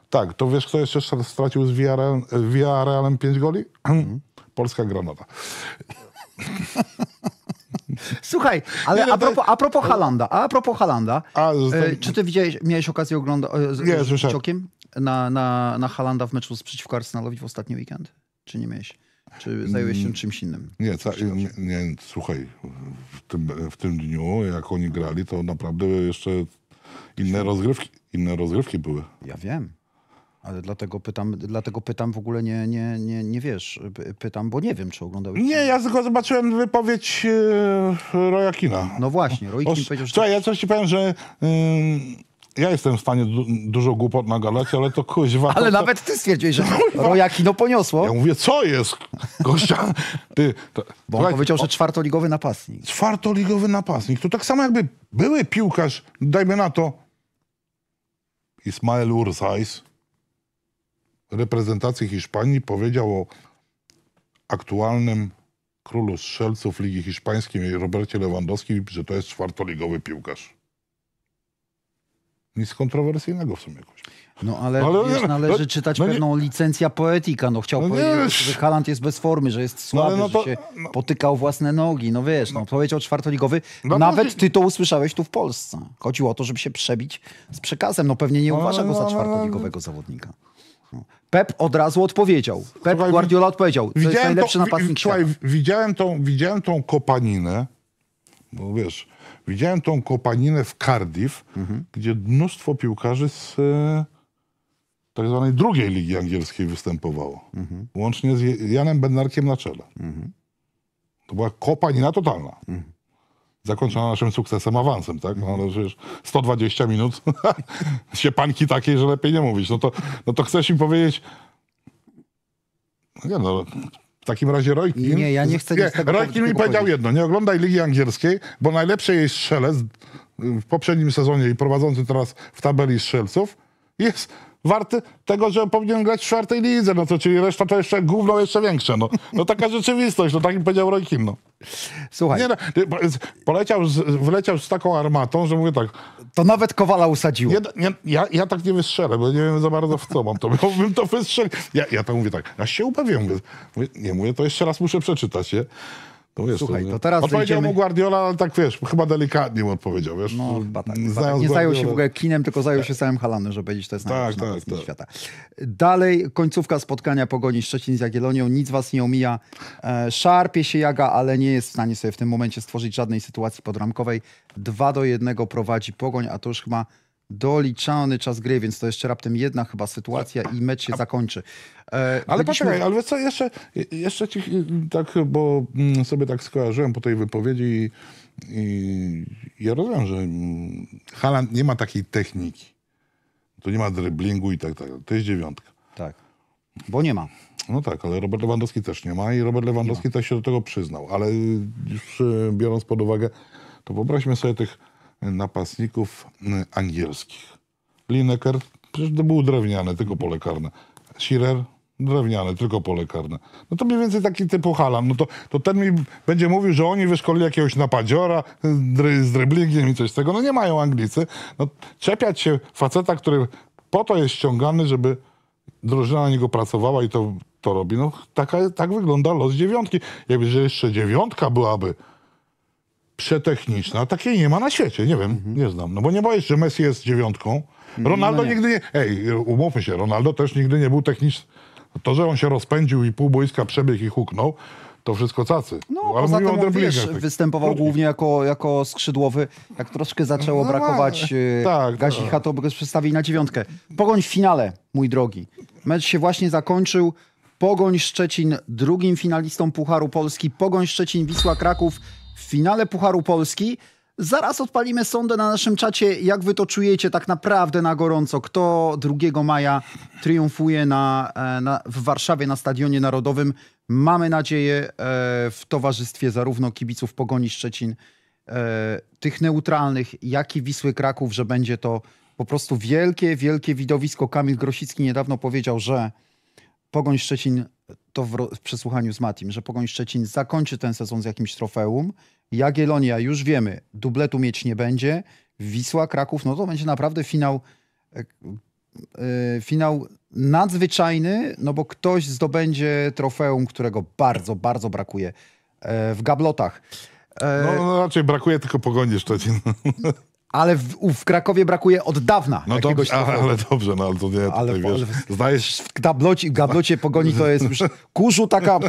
Tak, to wiesz, kto jeszcze stracił z Villarealem Villarrealem pięć goli? [CLEARS THROAT] Polska granada. [LAUGHS] Słuchaj, ale nie, no a, propos, a propos Halanda, a propos Halanda, a, e, czy ty widziałeś, miałeś okazję oglądać e, z, nie, z, z na, na, na Halanda w meczu z przeciwko Arsenalowi w ostatni weekend? Czy nie miałeś? Czy zajęłeś się mm, czymś innym? Nie, ca- nie, nie, słuchaj, w tym, w tym dniu, jak oni grali, to naprawdę jeszcze inne rozgrywki, inne rozgrywki były. Ja wiem. Ale dlatego pytam, dlatego pytam w ogóle nie, nie, nie, nie wiesz, pytam, bo nie wiem, czy oglądałeś. Nie, ja tylko zobaczyłem wypowiedź e, Royakina. Rojakina. No właśnie, Rojakin powiedział, że... Słuchaj, ja coś ci powiem, że ja jestem w stanie du dużo głupot nagadać, ale to kuźwa... Ale to, nawet ty stwierdziłeś, że rojaki no poniosło. Ja mówię, co jest, gościa? Ty, to, Bo on powiedział, że czwartoligowy napastnik. Czwartoligowy napastnik. To tak samo jakby były piłkarz, dajmy na to, Ismael Urzajs, reprezentacji Hiszpanii, powiedział o aktualnym królu strzelców Ligi Hiszpańskiej Robercie Lewandowskim, że to jest czwartoligowy piłkarz. Nic kontrowersyjnego w sumie. No ale, ale wiesz, należy no, czytać no, pewną licencję poetyka. No chciał no, powiedzieć, że Haland jest bez formy, że jest no, słaby, no, że się no- potykał własne nogi. No wiesz, no, no. powiedział czwartoligowy. Nawet ty to usłyszałeś tu w Polsce. Chodziło o to, żeby się przebić z przekazem. No pewnie nie uważa go za czwartoligowego zawodnika. Pep od razu odpowiedział. Pep Słuchaj, Guardiola odpowiedział. To jest najlepszy to, napastnik Słuchaj, widziałem tą, widziałem tą kopaninę, bo wiesz, Widziałem tą kopaninę w Cardiff, mhm. gdzie mnóstwo piłkarzy z e, tak zwanej drugiej ligi angielskiej występowało. Mhm. Łącznie z Janem Bednarkiem na czele. Mhm. To była kopanina totalna. Mhm. Zakończona naszym sukcesem, awansem, tak? No mhm. ale 120 minut [LAUGHS] się panki takiej, że lepiej nie mówić. No to, no to chcesz im powiedzieć, no nie, no, w takim razie Roy Nie, ja nie chcę... Nie, Roy Keane mi powiedział jedno, nie oglądaj Ligi Angielskiej, bo najlepszy jej strzelec y, w poprzednim sezonie i prowadzący teraz w tabeli strzelców jest warty tego, że powinien grać w czwartej lidze, no to czyli reszta to jeszcze gówno jeszcze większe, no. No taka rzeczywistość, no tak mi powiedział Roy no. Słuchaj. Nie, no, poleciał z, wleciał z taką armatą, że mówię tak. To nawet Kowala usadziło. Nie, nie, ja, ja tak nie wystrzelę, bo nie wiem za bardzo w co mam to. [LAUGHS] Bym to wystrzelił. Ja, ja tak mówię tak, Ja się upewniam. Mówię, nie, mówię, to jeszcze raz muszę przeczytać, nie? To wiesz, Słuchaj, to, teraz Odpowiedział zejdziemy... mu Guardiola, ale tak wiesz, chyba delikatnie mu odpowiedział, wiesz? No, chyba tak. tak. Nie zajął się w ogóle kinem, tylko zajął tak. się samym Halanem, żeby powiedzieć, to jest tak, tak, tak. świata. Dalej, końcówka spotkania Pogoni Szczecin z Jagiellonią, nic was nie omija. E, szarpie się Jaga, ale nie jest w stanie sobie w tym momencie stworzyć żadnej sytuacji podramkowej. 2 do 1 prowadzi Pogoń, a to już chyba doliczany czas gry, więc to jeszcze raptem jedna chyba sytuacja i mecz się zakończy. E, Ale byliśmy- poczekaj, ale co, jeszcze, jeszcze ci mm, tak, bo mm, sobie tak skojarzyłem po tej wypowiedzi i, i ja rozumiem, że mm, Haaland nie ma takiej techniki. Tu nie ma dryblingu i tak dalej. To jest dziewiątka. Tak. Bo nie ma. No tak, ale Robert Lewandowski też nie ma i Robert Lewandowski też się do tego przyznał. Ale już y, biorąc pod uwagę, to wyobraźmy sobie tych napastników mm, angielskich. Lineker, przecież to był drewniany, tylko pole karne. Schirer, drewniane, tylko pole karne. No to mniej więcej taki typu halam. No to, to ten mi będzie mówił, że oni wyszkolili jakiegoś napadziora z dryblingiem i coś z tego. No nie mają Anglicy. No, czepiać się faceta, który po to jest ściągany, żeby drużyna na niego pracowała i to, to robi. No taka, tak wygląda los dziewiątki. Jakby, że jeszcze dziewiątka byłaby, przetechniczna. Takiej nie ma na świecie, nie wiem, mhm. nie znam. No bo nie boisz, że Messi jest dziewiątką. Mhm. Ronaldo no nie. nigdy nie... Ej, umówmy się, Ronaldo też nigdy nie był techniczny. To, że on się rozpędził i pół boiska przebiegł i huknął, to wszystko cacy. No, Ale poza tym on, wiesz, tak. występował Krótki. głównie jako, jako skrzydłowy. Jak troszkę zaczęło no, brakować y, tak, tak, Gazicha, tak. to przestawili na dziewiątkę. Pogoń w finale, mój drogi. Mecz się właśnie zakończył. Pogoń Szczecin drugim finalistą Pucharu Polski. Pogoń Szczecin, Wisła Kraków w finale Pucharu Polski. Zaraz odpalimy sondę na naszym czacie, jak wy to czujecie tak naprawdę na gorąco. Kto 2 maja triumfuje na, e, na, w Warszawie na Stadionie Narodowym? Mamy nadzieję e, w towarzystwie zarówno kibiców Pogoni Szczecin, e, tych neutralnych, jak i Wisły Kraków, że będzie to po prostu wielkie, wielkie widowisko. Kamil Grosicki niedawno powiedział, że Pogoń Szczecin to w, w przesłuchaniu z Matim, że Pogoń Szczecin zakończy ten sezon z jakimś trofeum. Jagiellonia, już wiemy, dubletu mieć nie będzie. Wisła, Kraków, no to będzie naprawdę finał, e, e, finał nadzwyczajny, no bo ktoś zdobędzie trofeum, którego bardzo, bardzo brakuje e, w gablotach. No, no raczej brakuje tylko Pogoni Szczecin. [LAUGHS] ale w, w, Krakowie brakuje od dawna no jakiegoś dobrze, ale, ale dobrze, no ale to nie, ale, ale, tak, wiesz, znajesz... W gablocie, gablocie pogoni to jest już kurzu taka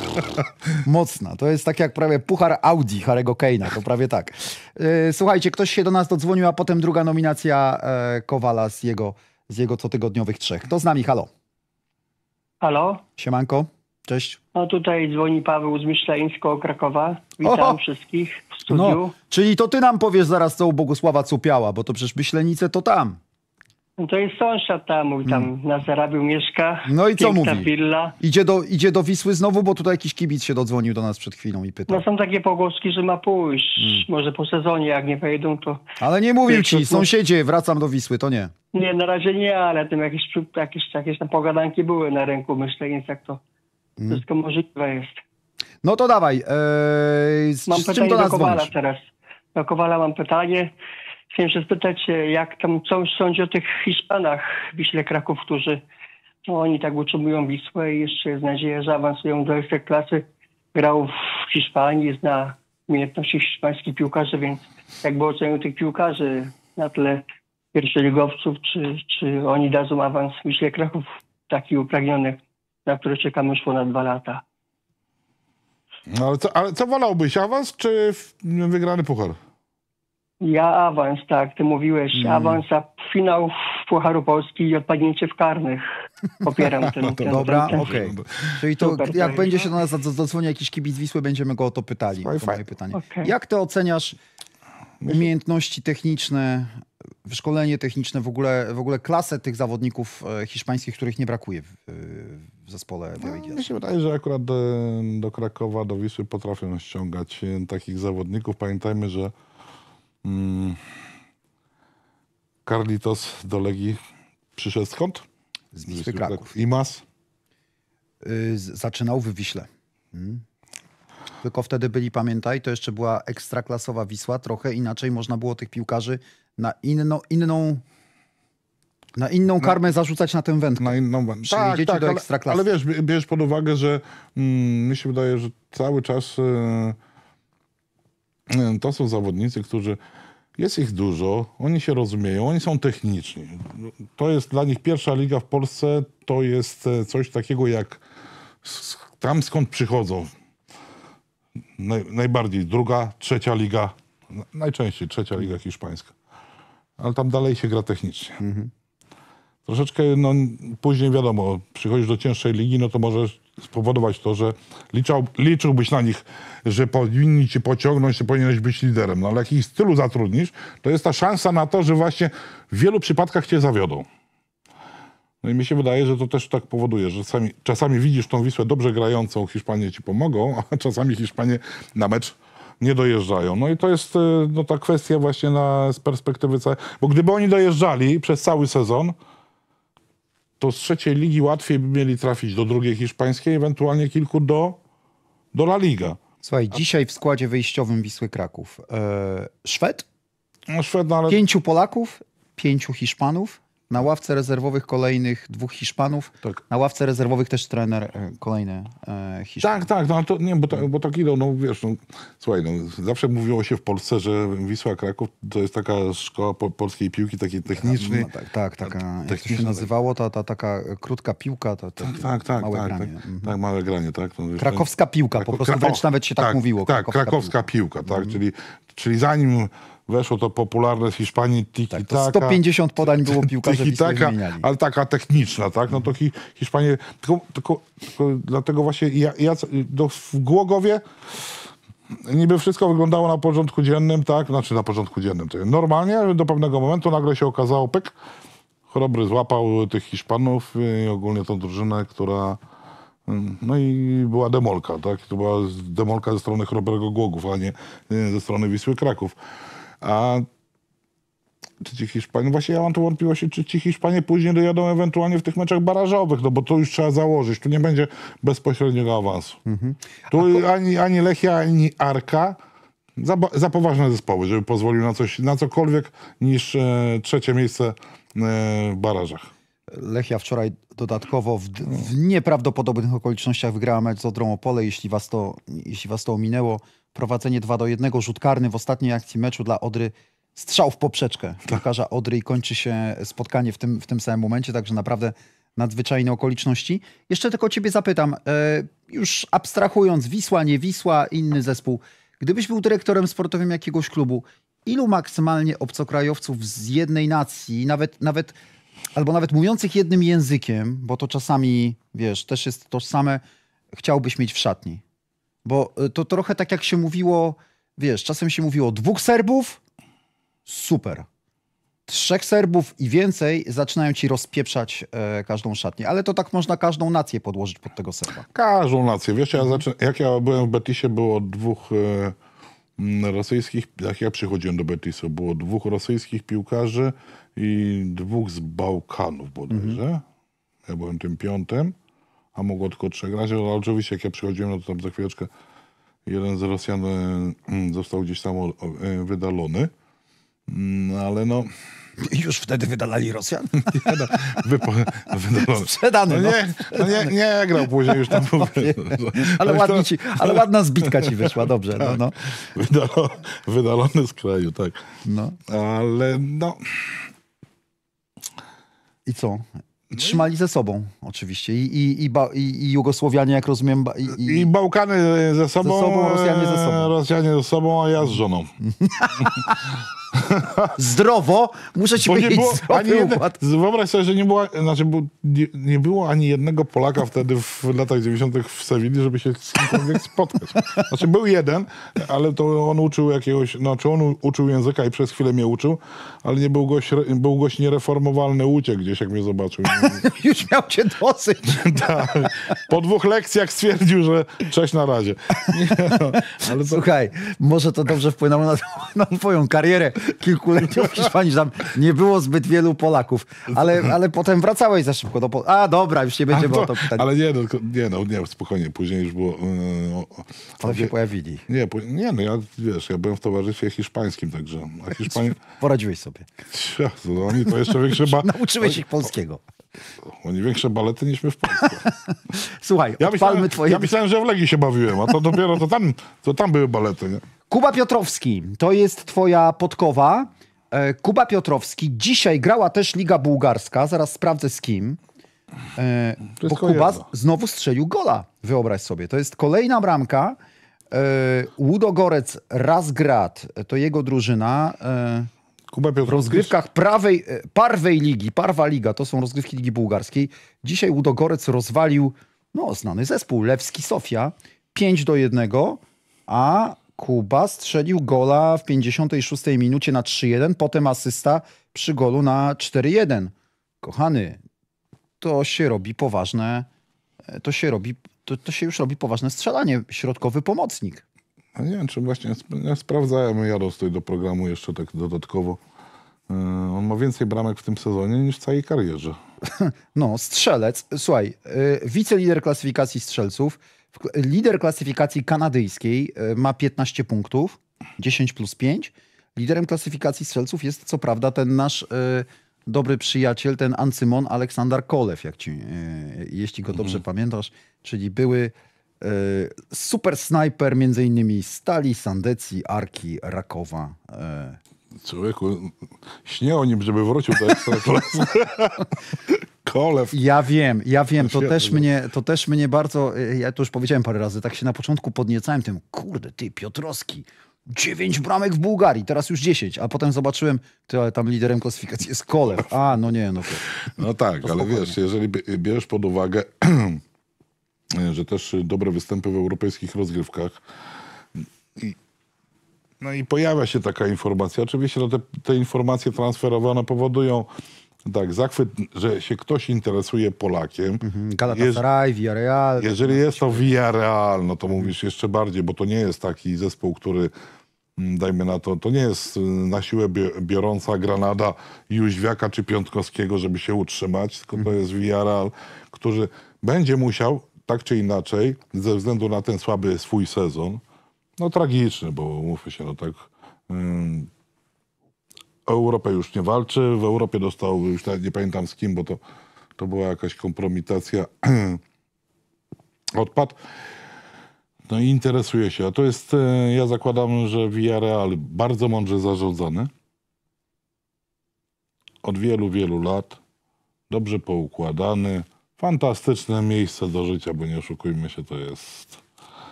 mocna. To jest tak jak prawie puchar Audi Harego Kane'a, to prawie tak. E, słuchajcie, ktoś się do nas dodzwonił, a potem druga nominacja e, Kowala z jego, z jego cotygodniowych trzech. To z nami, halo. Halo. Siemanko, cześć. No tutaj dzwoni Paweł z Myśleńsko, Krakowa. Witam Oho. wszystkich. No, studiu. No, czyli to ty nam powiesz zaraz, co u Bogusława Cupiała, bo to przecież Myślenice to tam. No to jest sąsiad tam, mówi tam hmm. na Zarabiu mieszka. No i co mówi? Willa. Idzie do, idzie do Wisły znowu, bo tutaj jakiś kibic się dodzwonił do nas przed chwilą i pyta. No są takie pogłoski, że ma pójść. Hmm. Może po sezonie, jak nie pojedą, to... Ale nie mówił ci, to... sąsiedzie, wracam do Wisły, to nie. Nie, na razie nie, ale tam jakieś, jakieś, jakieś tam pogadanki były na rynku, myślę, więc jak to hmm. wszystko możliwe jest. No to dawaj. Eee, z, mam z pytanie do Kowala teraz. Do Kowala mam pytanie. Chciałem się spytać, e, jak tam co sądzi o tych Hiszpanach Wiśle Kraków, którzy no, oni tak utrzymują Wisłę i jeszcze jest nadzieja, że awansują do klasy. Grał w Hiszpanii, zna umiejętności hiszpańskich piłkarzy, więc jakby ocenił tych piłkarzy na tle pierwszoligowców, czy, czy oni dadzą awans Wiśle Kraków taki upragniony, na który czekamy już ponad dwa lata. No, ale, co, ale co wolałbyś, awans czy wygrany puchar? Ja awans, tak, ty mówiłeś. Mm. Awans, a finał w Pucharu Polski i odpadnięcie w karnych. Popieram [LAUGHS] ten, no to, ten Dobra, okej. Okay. Czyli to Super, jak to tak. będzie się do nas zadzwonił jakiś kibic Wisły, będziemy go o to pytali. To moje pytanie. Okay. Jak ty oceniasz umiejętności techniczne, szkolenie techniczne, w ogóle, w ogóle klasę tych zawodników e, hiszpańskich, których nie brakuje w, w zespole Białej no, Gwiazdy? mi się wydaje, że akurat do, do Krakowa, do Wisły potrafią ściągać e, takich zawodników. Pamiętajmy, że mm, Carlitos do Legii przyszedł skąd? Z Wisły Kraków. Imas? Mas y, zaczynał w Wiśle. Hmm. Tylko wtedy byli, pamiętaj, to jeszcze była ekstraklasowa Wisła, trochę inaczej można było tych piłkarzy na inno, inną na inną karmę zarzucać na tę wędkę. Na inną wędkę. Czyli tak, tak, do ekstraklasy. Ale, ale wiesz, bierz pod uwagę, że mm, mi się wydaje, że cały czas y, to są zawodnicy, którzy jest ich dużo, oni się rozumieją, oni są techniczni. To jest dla nich pierwsza liga w Polsce, to jest e, coś takiego jak tam skąd przychodzą. Naj, najbardziej druga, trzecia liga, najczęściej trzecia liga hiszpańska. Ale tam dalej się gra technicznie. Mhm troszeczkę no, później wiadomo, przychodzisz do cięższej ligi, no to może spowodować to, że liczał, liczyłbyś na nich, że powinni cię pociągnąć, że powinieneś być liderem. No ale jak ich stylu zatrudnisz, to jest ta szansa na to, że właśnie w wielu przypadkach cię zawiodą. No i mi się wydaje, że to też tak powoduje, że czasami, czasami widzisz tą Wisłę dobrze grającą, Hiszpanie ci pomogą, [LAUGHS] a czasami Hiszpanie na mecz nie dojeżdżają. No i to jest e, no, ta kwestia właśnie na, z perspektywy... Bo gdyby oni dojeżdżali przez cały sezon, to z trzeciej ligi łatwiej by mieli trafić do drugiej hiszpańskiej, ewentualnie kilku do, do La Liga. Słuchaj, A... dzisiaj w składzie wyjściowym Wisły Kraków. E, Szwed? No, Szwed, no ale... Pięciu Polaków, pięciu Hiszpanów, na ławce rezerwowych kolejnych dwóch Hiszpanów, Tak. na ławce rezerwowych też trener e, kolejny e, Hiszpan. Tak, tak, no to, nie, bo, to, bo tak idą, no wiesz, no, słuchaj, no, zawsze mówiło się w Polsce, że Wisła Kraków to jest taka szkoła po, polskiej piłki, takiej technicznej. No, tak, tak, taka, jak to się nazywało, ta, ta taka krótka piłka, to, to Tak, tak, tak, małe tak, granie. tak, Mhm. tak, małe granie, tak. No, wiesz, Krakowska piłka, po prostu wręcz nawet się tak, tak, mówiło. Tak, krakowska, piłka, tak, mhm. czyli, czyli zanim weszło to popularne w Hiszpanii tiki-taka. Tak, 150 podań było piłkarzy taka, ale taka techniczna, tak? No to hi, Hiszpanie, tylko, tylko, tylko, dlatego właśnie ja, ja do, w Głogowie niby wszystko wyglądało na porządku dziennym, tak? Znaczy na porządku dziennym. To normalnie, ale do pewnego momentu nagle się okazało, pek, chorobry złapał tych Hiszpanów i ogólnie tą drużynę, która... Mm, no i była demolka, tak? To była demolka ze strony Chrobrego Głogów, a nie e, ze strony Wisły Kraków. A czy ci Hiszpanie, właśnie ja mam tu wątpliwości, czy ci Hiszpanie później dojadą ewentualnie w tych meczach barażowych, no bo to już trzeba założyć, tu nie będzie bezpośredniego awansu. Mhm. Tu ani, ani Lechia, ani Arka, za, za, poważne zespoły, żeby pozwolił na coś, na cokolwiek niż e, trzecie miejsce e, w barażach. Lechia wczoraj dodatkowo w, w nieprawdopodobnych okolicznościach wygrała mecz z Odrą Opole. Jeśli was, to, jeśli was to ominęło, prowadzenie 2 do 1, rzut karny w ostatniej akcji meczu dla Odry strzał w poprzeczkę tak. piłkarza Odry i kończy się spotkanie w tym, w tym samym momencie, także naprawdę nadzwyczajne okoliczności. Jeszcze tylko ciebie zapytam, e, już abstrahując Wisła, nie Wisła, inny zespół, gdybyś był dyrektorem sportowym jakiegoś klubu, ilu maksymalnie obcokrajowców z jednej nacji, nawet, nawet albo nawet mówiących jednym językiem, bo to czasami, wiesz, też jest tożsame, chciałbyś mieć w szatni? Bo y, to trochę tak jak się mówiło, wiesz, czasem się mówiło dwóch Serbów, super. Trzech Serbów i więcej zaczynają ci rozpieprzać e, każdą szatnię. Ale to tak można każdą nację podłożyć pod tego Serba. Każdą nację. Wiesz, ja mhm. jak ja byłem w Betisie, było dwóch e, rosyjskich, jak ja przychodziłem do Betisu, było dwóch rosyjskich piłkarzy i dwóch z Bałkanów bodajże. Mhm. Ja byłem tym piątym a mogło tylko trzech grać. Ale oczywiście jak ja przychodziłem, no to tam za chwileczkę jeden z Rosjan e, mm, został gdzieś tam e, wydalony. Mm, ale no... [LAUGHS] Już wtedy wydalali Rosjan? [LAUGHS] Nie, no, wypo, wydalony. Sprzedany, no, no. Nie, no nie, nie, grał później już tam. [LAUGHS] No, no, ale, ładnie ci, ale ładna zbitka ci wyszła, dobrze. Tak. No, no. Wydalony z kraju, tak. No. Ale no... I co? No trzymali ze sobą, oczywiście. I, i, i, ba, i Jugosłowianie, jak rozumiem. Ba, i, I, Bałkany ze sobą, ze sobą, Rosjanie ze e, sobą. Rosjanie ze sobą, a ja z żoną. [LAUGHS] zdrowo, muszę ci powiedzieć, ani jedne, Wyobraź sobie, że nie, było, znaczy, nie, nie było ani jednego Polaka wtedy w latach 90. w Sewilli, żeby się z kimkolwiek spotkać. Znaczy był jeden, ale to on uczył jakiegoś, znaczy on uczył języka i przez chwilę mnie uczył, ale nie był gość, był gość niereformowalny, uciekł gdzieś, jak mnie zobaczył. [LAUGHS] Już miał cię dosyć. [LAUGHS] tak. Po dwóch lekcjach stwierdził, że cześć na razie. Nie, no, ale to... Słuchaj, może to dobrze wpłynęło na, na twoją karierę kilkuletnią w [LAUGHS] Hiszpanii, tam nie było zbyt wielu Polaków, ale, ale potem wracałeś za szybko do Polski. A dobra, już nie będzie to, to pytać. Ale nie, no, nie, no, nie, spokojnie, później już było... Yy, ale się pojawili. Nie, nie, no ja, wiesz, ja byłem w towarzystwie hiszpańskim, także... a Hiszpani... Poradziłeś sobie sobie. Ja, no oni to jeszcze większe... Ba... [LAUGHS] Nauczyłeś ich polskiego. Oni większe balety niż my w Polsce. [LAUGHS] Słuchaj, ja myślałem, twoje... ja myślałem, że w Legii się bawiłem, a to dopiero to tam, to tam były balety. Nie? Kuba Piotrowski, to jest twoja podkowa. E, Kuba Piotrowski, dzisiaj grała też Liga Bułgarska, zaraz sprawdzę z kim. E, bo Kuba jedno. znowu strzelił gola, wyobraź sobie. To jest kolejna bramka. E, Łudogorec Razgrad, to jego drużyna. Kuba Piotrowski. W rozgrywkach prawej, e, parwej ligi, parwa liga, to są rozgrywki Ligi Bułgarskiej. Dzisiaj Udogorec rozwalił no, znany zespół, Lewski Sofia, 5 do 1, a Kuba strzelił gola w 56 minucie na 3-1, potem asysta przy golu na 4-1. Kochany, to się robi poważne, e, to się robi, to, to się już robi poważne strzelanie, środkowy pomocnik. A nie wiem, czy właśnie ja sprawdzałem do programu jeszcze tak dodatkowo. E, on ma więcej bramek w tym sezonie niż w całej karierze. [LAUGHS] No, strzelec. Słuchaj, yy, wicelider klasyfikacji strzelców. Lider klasyfikacji kanadyjskiej e, ma 15 punktów, 10 plus 5. Liderem klasyfikacji strzelców jest co prawda ten nasz dobry przyjaciel, ten Ancymon Aleksander Kolew, jak ci, jeśli go dobrze mhm. pamiętasz, czyli były E, super snajper między innymi Stali, Sandecji, Arki, Rakowa. E. Człowieku, śnię o nim, żeby wrócił do Ekstraklasy. [LAUGHS] Kolew. Ja wiem, ja wiem, to też, mnie, to też mnie bardzo, e, ja to już powiedziałem parę razy, tak się na początku podniecałem tym, kurde ty Piotrowski, dziewięć bramek w Bułgarii, teraz już dziesięć, a potem zobaczyłem, ty, ale tam liderem klasyfikacji jest Kolew. A, no nie, no to... No tak, to ale wiesz, jeżeli bierzesz pod uwagę [CLEARS THROAT] E, że też dobre występy w europejskich rozgrywkach. I, no i pojawia się taka informacja. Oczywiście no te, te informacje transferowane powodują tak, zachwyt, że się ktoś interesuje Polakiem. Mhm, Galatasaray, Villarreal. Jeżeli jest to Villarreal, no to mówisz jeszcze bardziej, bo to nie jest taki zespół, który mm, dajmy na to, to nie jest y, na siłę biorąca Granada Juźwiaka czy Piątkowskiego, żeby się utrzymać, tylko to mhm. jest Villarreal, który będzie musiał tak czy inaczej, ze względu na ten słaby swój sezon, no tragiczny, bo mówię się, no tak... Ym, Europę już nie walczy, w Europie dostał, już nie pamiętam z kim, bo to, to była jakaś kompromitacja, [CLEARS THROAT] odpad. No i interesuje się. A to jest, e, ja zakładam, że Villarreal bardzo mądrze zarządzany. Od wielu, wielu lat. Dobrze poukładany. Fantastyczne miejsce do życia, bo nie oszukujmy się, to jest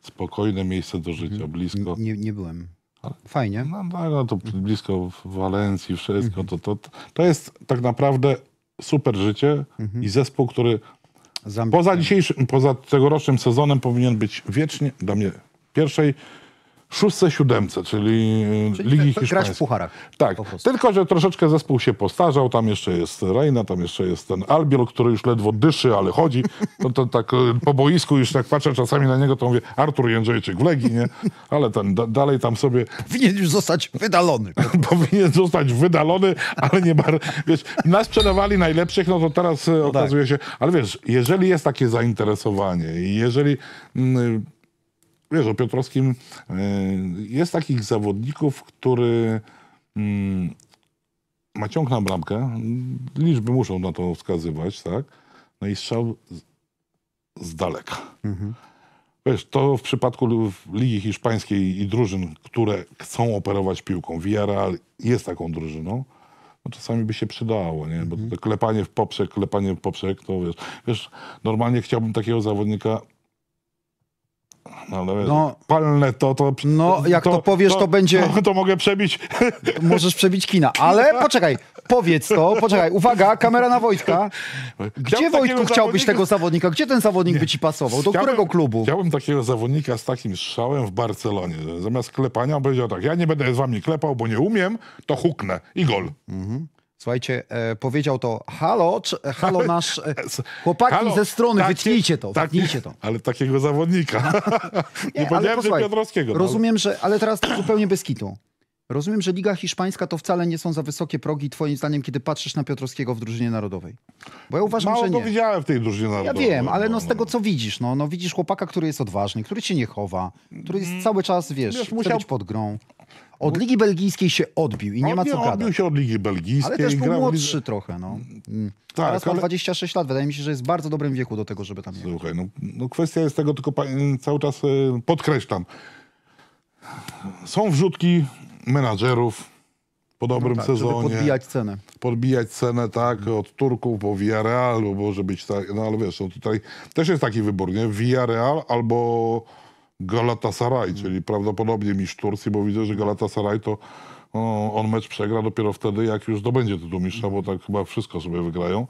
spokojne miejsce do życia, mhm. blisko. Nie, nie byłem. Fajnie. No, no, no to mhm. blisko w Walencji, wszystko. Mhm. To, to, to jest tak naprawdę super życie mhm. i zespół, który poza dzisiejszym, poza tegorocznym sezonem powinien być wiecznie, dla mnie pierwszej szóstce, siódemce, czyli, e, czyli Ligi Hiszpańskiej. Grać w pucharach. Tak, tylko że troszeczkę zespół się postarzał, tam jeszcze jest Reina, tam jeszcze jest ten Albiol, który już ledwo dyszy, ale chodzi. No to tak e, po boisku już tak patrzę czasami na niego, to mówię Artur Jędrzejczyk w Legii, nie? Ale ten da, dalej tam sobie... Powinien już zostać wydalony. [LAUGHS] Powinien zostać wydalony, ale nie bar... Wiesz, nas sprzedawali najlepszych, no to teraz e, no tak. okazuje tak. się... Ale wiesz, jeżeli jest takie zainteresowanie i jeżeli... Mm, wiesz, o Piotrowskim y, jest takich zawodników, który mm, ma ciąg na bramkę, liczby muszą na to wskazywać, tak? No i strzał z, daleka. Mhm. Wiesz, to w przypadku Ligi Hiszpańskiej i drużyn, które chcą operować piłką, Villarreal jest taką drużyną, no czasami by się przydało, nie? Bo mhm. to klepanie w poprzek, klepanie w poprzek, to wiesz, wiesz, normalnie chciałbym takiego zawodnika no, no, palne to, to... No, jak to, to powiesz, to, to będzie... To, to, mogę przebić... [LAUGHS] Możesz przebić kina, ale poczekaj, powiedz to, poczekaj, uwaga, kamera na Wojtka. Gdzie Chciał Wojtku chciałbyś tego zawodnika? Gdzie ten zawodnik Nie. by ci pasował? Do chciałbym, którego klubu? Chciałbym takiego zawodnika z takim strzałem w Barcelonie. Zamiast klepania on powiedział tak, ja nie będę z wami klepał, bo nie umiem, to huknę i gol. Mhm. Słuchajcie, e, powiedział to halo, czy, halo nasz e, [LAUGHS] chłopaki halo, ze strony, takie, wytnijcie to, takie, wytnijcie to. Ale takiego zawodnika. [LAUGHS] nie, nie powiedziałem, Piotrowskiego. No. Rozumiem, że, ale teraz zupełnie bez kitu. Rozumiem, że Liga Hiszpańska to wcale nie są za wysokie progi, twoim zdaniem, kiedy patrzysz na Piotrowskiego w drużynie narodowej. Bo ja uważam, Mało że nie. to widziałem w tej drużynie narodowej. Ja wiem, ale no, no z no, tego no. co widzisz, no, no widzisz chłopaka, który jest odważny, który cię nie chowa, który jest mm. cały czas, wiesz, wiesz musiał... być pod grą. Od Ligi Belgijskiej się odbił i nie ma co gadać. Odbił się od Ligi Belgijskiej. Ale też był młodszy lidze... trochę. No. Mm. Tak, Teraz ale... ma 26 lat. Wydaje mi się, że jest w bardzo dobrym wieku do tego, żeby tam jechać. Słuchaj, no, no kwestia jest tego, tylko cały czas e, podkreślam. Są wrzutki menadżerów po dobrym no tak, sezonie. podbijać cenę. Podbijać cenę, tak, od Turków po bo może być tak, no ale wiesz, no tutaj też jest taki wybór, nie? Villarreal albo Galatasaray, hmm. czyli prawdopodobnie mistrz Turcji, bo widzę, że Galatasaray to no, on mecz przegra dopiero wtedy, jak już zdobędzie tytuł mistrza, bo tak chyba wszystko sobie wygrają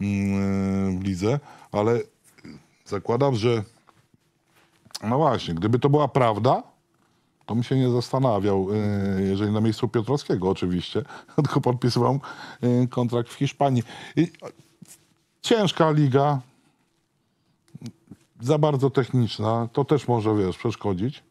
mm, w lidze, ale zakładam, że no właśnie, gdyby to była prawda, to mi się nie zastanawiał, y, jeżeli na miejscu Piotrowskiego oczywiście, [LAUGHS] tylko podpisywał y, kontrakt w Hiszpanii. Ciężka liga, za bardzo techniczna, to też może, wiesz, przeszkodzić.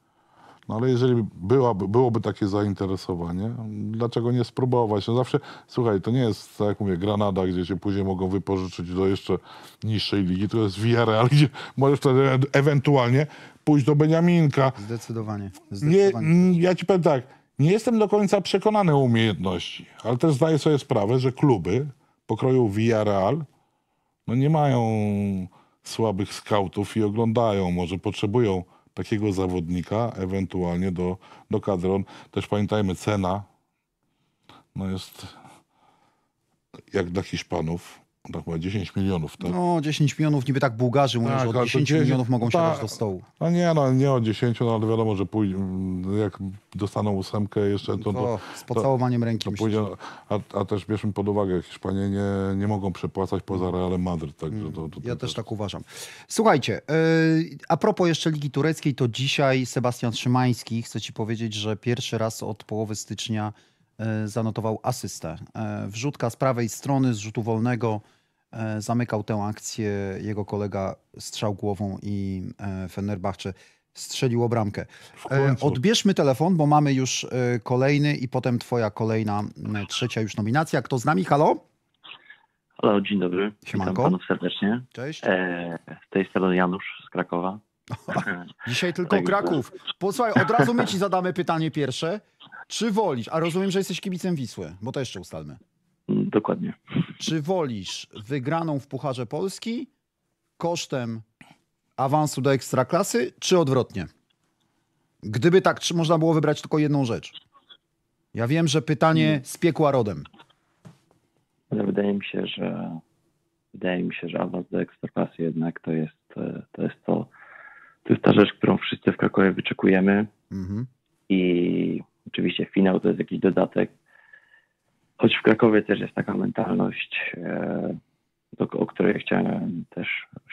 No ale jeżeli byłaby, byłoby takie zainteresowanie, dlaczego nie spróbować? No zawsze, słuchaj, to nie jest, tak jak mówię, Granada, gdzie cię później mogą wypożyczyć do jeszcze niższej ligi, to jest Villarreal, gdzie możesz wtedy e, ewentualnie pójść do Beniaminka. Zdecydowanie. Zdecydowanie. Nie, mm, ja ci powiem tak, nie jestem do końca przekonany o umiejętności, ale też zdaję sobie sprawę, że kluby pokroju Villarreal no nie mają słabych skautów i oglądają, może potrzebują takiego zawodnika ewentualnie do, do kadron. Też pamiętajmy, cena no jest jak dla Hiszpanów tak powiem, 10 milionów, tak? No, 10 milionów, niby tak Bułgarzy mówią, tak, że od 10 10, milionów mogą ta, siadać do stołu. No nie, no nie o 10, no ale wiadomo, że pójdzie, jak dostaną ósemkę jeszcze, to... to z pocałowaniem to, ręki to pójdzie, a, a, też bierzmy pod uwagę, Hiszpanie nie, nie mogą przepłacać poza mhm. Realem Madryt, tak? Hmm. To, ja też tak uważam. Słuchajcie, yy, a propos jeszcze Ligi Tureckiej, to dzisiaj Sebastian Szymański, chce ci powiedzieć, że pierwszy raz od połowy stycznia E, zanotował asystę. E, wrzutka z prawej strony, z rzutu wolnego, e, zamykał tę akcję jego kolega strzał głową i Fenerbahce strzeliło bramkę. Odbierzmy telefon, bo mamy już kolejny i potem twoja kolejna, trzecia już nominacja. Kto z nami? Halo? Halo, dzień dobry. Siemanko. Witam panów serdecznie. Cześć. E, z tej strony Janusz z Krakowa. [LAUGHS] Dzisiaj tylko Kraków. Posłuchaj, od razu my ci zadamy pytanie pierwsze. Czy wolisz, a rozumiem, że jesteś kibicem Wisły, bo to jeszcze ustalmy. Mm, dokładnie. Czy wolisz wygraną w Pucharze Polski kosztem awansu do ekstraklasy, czy odwrotnie? Gdyby tak, czy można było wybrać tylko jedną rzecz? Ja wiem, że pytanie mm. z piekła rodem. Ale wydaje mi się, że wydaje mi się, że awans do ekstraklasy jednak to jest e, to jest to, to jest ta rzecz, którą wszyscy w Krakowie wyczekujemy. Mhm. I Oczywiście finał to jest jakiś dodatek, choć w Krakowie też jest taka mentalność, e, do, o której chciałem też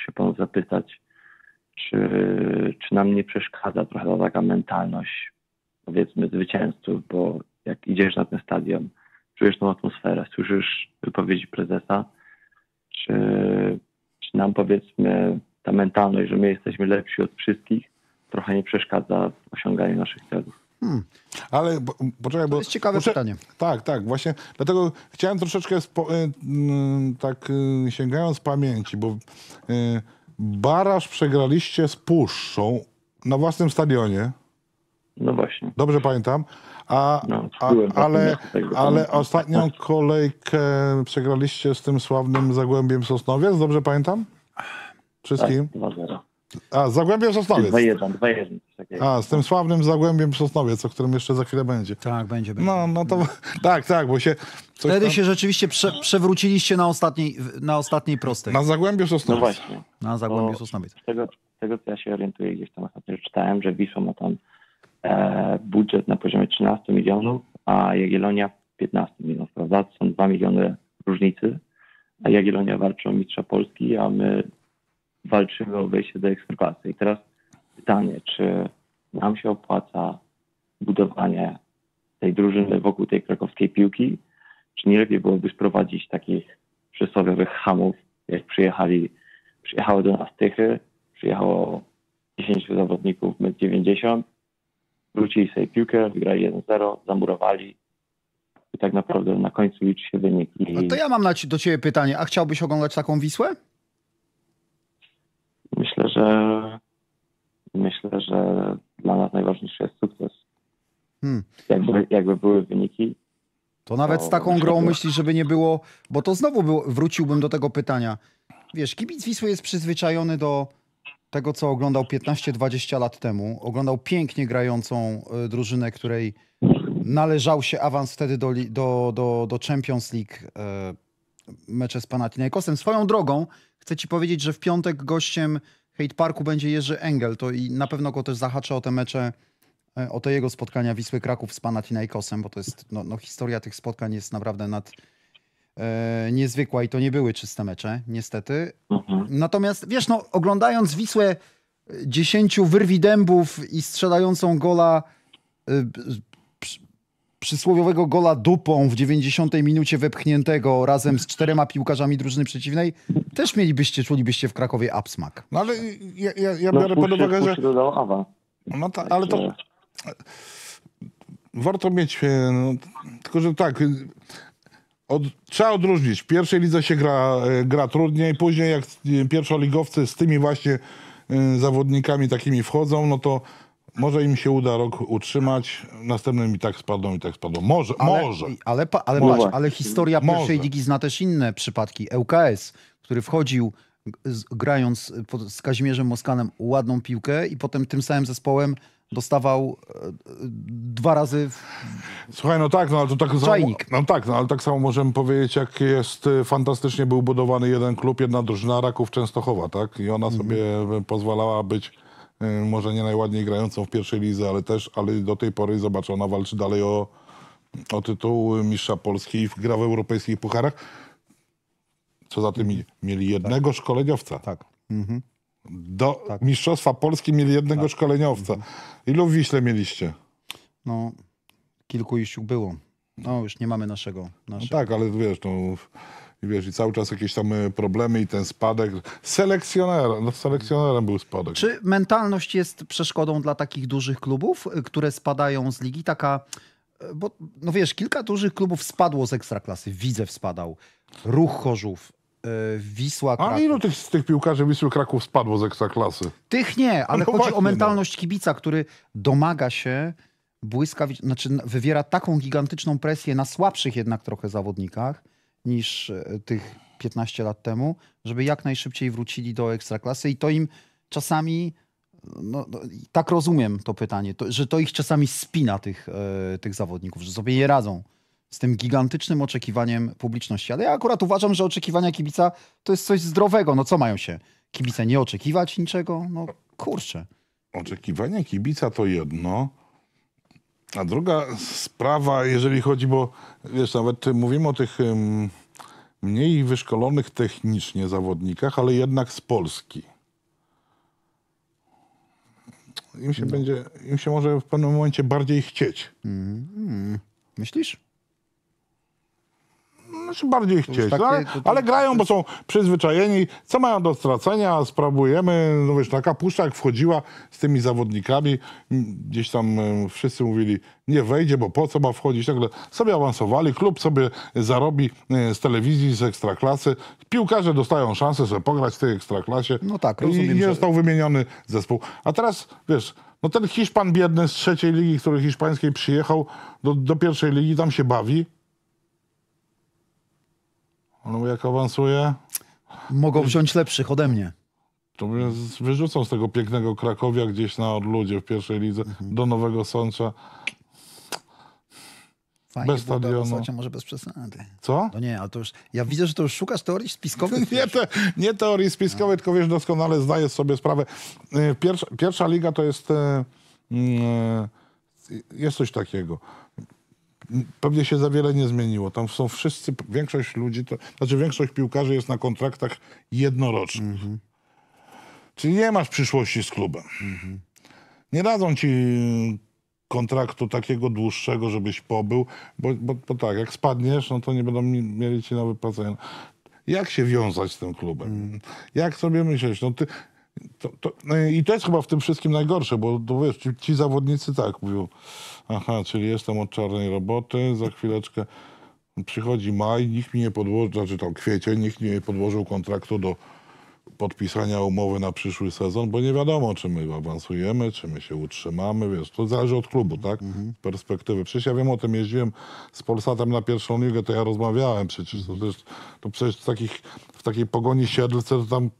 się panu zapytać, czy, czy nam nie przeszkadza trochę taka mentalność, powiedzmy, zwycięzców, bo jak idziesz na ten stadion, czujesz tą atmosferę, słyszysz wypowiedzi prezesa, czy, czy nam powiedzmy ta mentalność, że my jesteśmy lepsi od wszystkich, trochę nie przeszkadza w osiąganiu naszych celów. Hmm. Ale po poczekaj, bo... To jest ciekawe poczekaj, pytanie. Tak, tak, właśnie. Dlatego chciałem troszeczkę spo, y, y, tak y, sięgając pamięci, bo y, Baraż przegraliście z Puszczą na własnym stadionie. No właśnie. Dobrze pamiętam. A, no, a ale, ale ostatnią kolejkę przegraliście z tym sławnym Zagłębiem Sosnowiec, dobrze pamiętam? Wszystkim? Tak, 2-0. A, Zagłębie Sosnowiec. 2-1, 2-1. A, z tym sławnym Zagłębiem Sosnowiec, o którym jeszcze za chwilę będzie. Tak, będzie, będzie. No, no to tak, tak, bo się... Wtedy tam... się rzeczywiście prze, przewróciliście na ostatniej, na ostatniej prostej. Na Zagłębiu Sosnowiec. No właśnie. Na Zagłębiu Sosnowiec. Z tego, tego, co ja się orientuję, gdzieś tam ostatnio czytałem, że Wisła ma tam e, budżet na poziomie 13 milionów, a Jagiellonia 15 milionów, prawda? Są 2 miliony różnicy, a Jagiellonia walczy o mistrza Polski, a my walczyły o wejście do ekstraklasy. I teraz pytanie, czy nam się opłaca budowanie tej drużyny wokół tej krakowskiej piłki, czy nie lepiej byłoby sprowadzić takich przysłowiowych hamów, jak przyjechali, przyjechały do nas Tychy, przyjechało 10 zawodników, my 90, wrócili sobie piłkę, wygrali 1-0, zamurowali i tak naprawdę na końcu liczy się wynik. I... No to ja mam do ciebie pytanie, a chciałbyś oglądać taką Wisłę? Myślę, że myślę, że dla nas najważniejszy jest sukces. Hmm. Jakby, jakby były wyniki, to nawet z taką grą myślisz, żeby nie było, bo to znowu był, wróciłbym do tego pytania. Wiesz, kibic Wisły jest przyzwyczajony do tego, co oglądał 15-20 lat temu. Oglądał pięknie grającą y, drużynę, której należał się awans wtedy do, do, do, do Champions League. Y, mecze z Panathinaikosem. Swoją drogą chcę ci powiedzieć, że w piątek gościem Hate Parku będzie Jerzy Engel, to i na pewno go też zahaczę o te mecze, e, o te jego spotkania Wisły Kraków z Panathinaikosem, bo to jest, no, no historia tych spotkań jest naprawdę nad, e, niezwykła i to nie były czyste mecze, niestety. Mhm. Natomiast, wiesz, no, oglądając Wisłę e, dziesięciu wyrwi dębów i strzelającą gola e, przysłowiowego gola dupą w 90 minucie wepchniętego razem z czterema piłkarzami drużyny przeciwnej, też mielibyście, czulibyście w Krakowie absmak. No ale ja, ja, ja no, biorę no, pod uwagę, że... No tak, ale to... Warto mieć, e, no, tylko że tak, od, trzeba odróżnić. W pierwszej lidze się gra, e, gra trudniej, później jak e, pierwszoligowcy z tymi właśnie zawodnikami takimi wchodzą, no to może im się uda rok utrzymać, następnym i tak spadną, i tak spadną. Może, ale, może. Ale, pa, ale, może. Patrz, ale historia może. pierwszej ligi zna też inne przypadki. ŁKS, który wchodził z, grając pod, z Kazimierzem Moskanem ładną piłkę i potem tym samym zespołem dostawał e, dwa razy. W... Słuchaj, no tak, no ale to tak Czajnik. samo. No tak, no, ale tak samo możemy powiedzieć, jak jest y, fantastycznie był budowany jeden klub, jedna drużyna Raków Częstochowa, tak? I ona mhm. sobie y, pozwalała być Y, może nie najładniej grającą w pierwszej lidze, ale też, ale do tej pory zobaczona walczy dalej o, o tytuł mistrza Polski i gra w europejskich pucharach. Co za tym mieli jednego tak. szkoleniowca. Tak. Mhm. Do tak. Mistrzostwa Polski mieli jednego tak. szkoleniowca. Mhm. Ilu w Wiśle mieliście? No, kilku już było. No, już nie mamy naszego. No naszego. No tak, ale wiesz, no, i wiesz, i cały czas jakieś tam e, problemy i ten spadek. Selekcjonera, no selekcjonerem był spadek. Czy mentalność jest przeszkodą dla takich dużych klubów, e, które spadają z ligi? Taka, e, bo no wiesz, kilka dużych klubów spadło z Ekstraklasy. Widzew spadał, Ruch Chorzów, Wisła Kraków. A ilu tych, z tych piłkarzy Wisły Kraków spadło z Ekstraklasy? Tych nie, ale no chodzi o no. mentalność no. kibica, który domaga się błyskawicznie, znaczy wywiera taką gigantyczną presję na słabszych jednak trochę zawodnikach, niż e, tych 15 lat temu, żeby jak najszybciej wrócili do ekstraklasy i to im czasami, no, no tak rozumiem to pytanie, to, że to ich czasami spina tych, e, tych zawodników, że sobie nie radzą z tym gigantycznym oczekiwaniem publiczności. Ale ja akurat uważam, że oczekiwania kibica to jest coś zdrowego. No co mają się kibice nie oczekiwać niczego? No kurczę. Oczekiwania kibica to jedno, a druga sprawa, jeżeli chodzi, bo wiesz, nawet mówimy o tych um, mniej wyszkolonych technicznie zawodnikach, ale jednak z Polski. Im się, no. będzie, im się może w pewnym momencie bardziej chcieć. Mm. Myślisz? znaczy bardziej chcieć, takie, ale, tak? ale, grają, bo są przyzwyczajeni. Co mają do stracenia? Spróbujemy. No wiesz, taka puszcza jak wchodziła z tymi zawodnikami, gdzieś tam wszyscy mówili, nie wejdzie, bo po co ma wchodzić? Nagle tak sobie awansowali, klub sobie zarobi e, z telewizji, z ekstraklasy. Piłkarze dostają szansę, żeby pograć w tej ekstraklasie. No tak, rozumiem. I nie że... został wymieniony zespół. A teraz, wiesz, no ten Hiszpan biedny z trzeciej ligi, który hiszpańskiej przyjechał do, do pierwszej ligi, tam się bawi. On no, jak awansuje... Mogą wziąć lepszych ode mnie. To wyrzucą z tego pięknego Krakowia gdzieś na odludzie w pierwszej lidze mhm. do Nowego Sącza. Fajnie, bez stadionu. może bez przesady. Co? No nie, ale to już, ja widzę, że to już szukasz teorii spiskowych. [LAUGHS] nie, te, nie teorii spiskowej, no. tylko wiesz, doskonale zdajesz sobie sprawę. Y, pierwsza, pierwsza liga to jest... Y, y, jest coś takiego pewnie się za wiele nie zmieniło. Tam są wszyscy, większość ludzi, to, znaczy większość piłkarzy jest na kontraktach jednorocznych. Mhm. Czyli nie masz przyszłości z klubem. Mhm. Nie dadzą ci kontraktu takiego dłuższego, żebyś pobył, bo, bo, bo tak, jak spadniesz, no to nie będą mieli ci na wypłacenie. Jak się wiązać z tym klubem? Mhm. Jak sobie myśleć? No ty, to, to, no I to jest chyba w tym wszystkim najgorsze, bo to wiesz, ci, ci zawodnicy tak mówią, aha, czyli jestem od czarnej roboty, za chwileczkę przychodzi maj, nikt mi nie podłożył, znaczy tam kwiecień, nikt mi nie podłożył kontraktu do podpisania umowy na przyszły sezon, bo nie wiadomo, czy my awansujemy, czy my się utrzymamy, wiesz, to zależy od klubu, tak? Mhm. Perspektywy. Przecież ja wiem o tym, jeździłem z Polsatem na pierwszą ligę, to ja rozmawiałem przecież, to, też, to przecież w, takich, w takiej pogoni siedlce to tam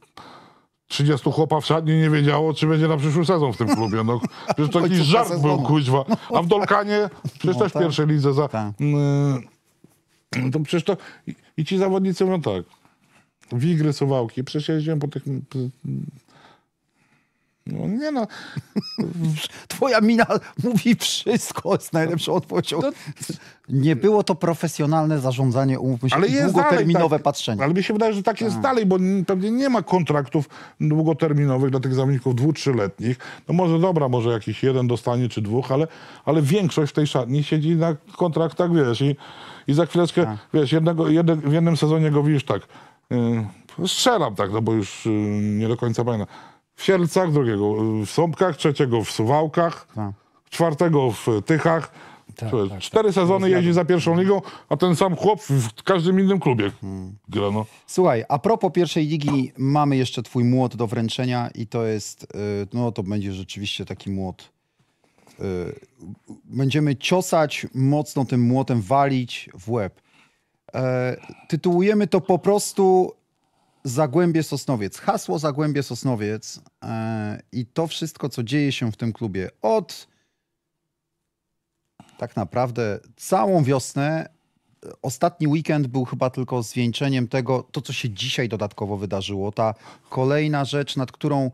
30 chłopa w szatni nie wiedziało, czy będzie na przyszły sezon w tym klubie. No, przecież to [LAUGHS] jakiś żart był, kuźwa. A w Dolkanie przecież no, też tak. w lidze za... Tak. Mm, to przecież to... I, I ci zawodnicy mówią tak. Wigry, Suwałki. Przecież jeździłem po tych no, nie no. [LAUGHS] Twoja mina mówi wszystko, z najlepszą odpowiedzią. No to... Nie było to profesjonalne zarządzanie, umów się, ale jest długoterminowe dalej, tak, patrzenie. Ale mi się wydaje, że tak jest dalej, bo pewnie nie ma kontraktów długoterminowych dla tych zawodników dwu, trzyletnich. No może dobra, może jakiś jeden dostanie czy dwóch, ale, ale większość w tej szatni siedzi na kontraktach, wiesz, i, i za chwileczkę, wiesz, jednego, w jednym sezonie go widzisz tak, yy, strzelam tak, no bo już yy, nie do końca pamiętam w Sielcach, drugiego w Sąbkach, trzeciego w Suwałkach, tak. czwartego w Tychach. Tak, tak, tak, Cztery sezony jeździ za pierwszą ligą, a ten sam chłop w każdym innym klubie hmm. gra. No. Słuchaj, a propos pierwszej ligi, mamy jeszcze twój młot do wręczenia i to jest, y, no to będzie rzeczywiście taki młot. Y, będziemy ciosać mocno tym młotem, walić w łeb. E, tytułujemy to po prostu Zagłębie Sosnowiec. Hasło Zagłębie Sosnowiec e, i to wszystko, co dzieje się w tym klubie od tak naprawdę całą wiosnę. Ostatni weekend był chyba tylko zwieńczeniem tego, to co się dzisiaj dodatkowo wydarzyło. Ta kolejna rzecz, nad którą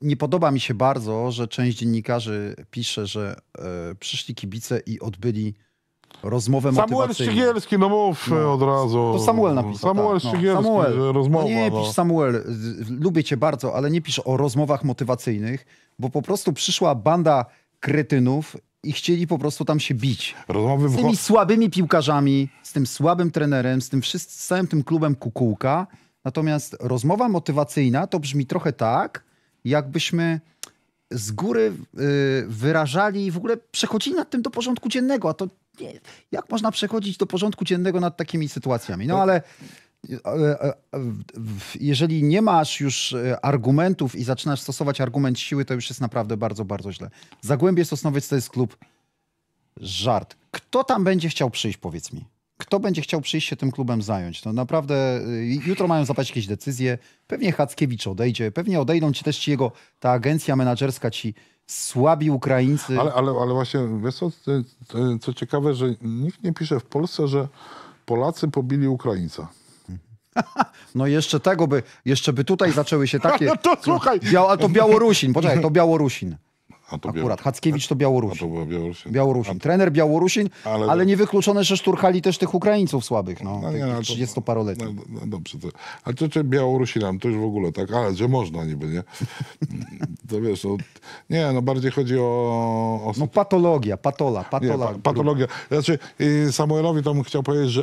nie podoba mi się bardzo, że część dziennikarzy pisze, że e, przyszli kibice i odbyli rozmowę Samuel Szygielski, no mów no. E, od razu. To Samuel napisał. Tak. Samuel tak, no. Samuel. rozmowa. No nie no. pisz Samuel, lubię cię bardzo, ale nie pisz o rozmowach motywacyjnych, bo po prostu przyszła banda kretynów i chcieli po prostu tam się bić. Rozmowy z tymi słabymi piłkarzami, z tym słabym trenerem, z tym wszyscy, z całym tym klubem kukułka. Natomiast rozmowa motywacyjna to brzmi trochę tak, jakbyśmy z góry y, wyrażali i w ogóle przechodzili nad tym do porządku dziennego, a to nie, jak można przechodzić do porządku dziennego nad takimi sytuacjami? No ale e, e, jeżeli nie masz już e, argumentów i zaczynasz stosować argument siły, to już jest naprawdę bardzo, bardzo źle. Zagłębie Sosnowiec to jest klub żart. Kto tam będzie chciał przyjść, powiedz mi? Kto będzie chciał przyjść się tym klubem zająć? To no, naprawdę jutro mają zapaść jakieś decyzje. Pewnie Hackiewicz odejdzie, pewnie odejdą ci też ci jego, ta agencja menadżerska ci słabi Ukraińcy. Ale, ale, ale właśnie, wiesz co, co ciekawe, że nikt nie pisze w Polsce, że Polacy pobili Ukraińca. [LAUGHS] No jeszcze tego by, jeszcze by tutaj zaczęły się [LAUGHS] takie... No to słuchaj! Bia, to Białorusin, poczekaj, to Białorusin. Akurat. Hackiewicz to Białorusin. A to Białorusin. Białorusin. A... Trener Białorusin, ale, ale niewykluczone, że szturchali też tych Ukraińców słabych, no, no, nie, no 30-paroletnich. No, no, no, dobrze, to, ale to, to Białorusinam, to już w ogóle tak, ale że można niby, nie? [LAUGHS] to wiesz, no, nie, no bardziej chodzi o... o... No patologia, patola, patola. Nie, patologia. Znaczy Samuelowi tam chciał powiedzieć, że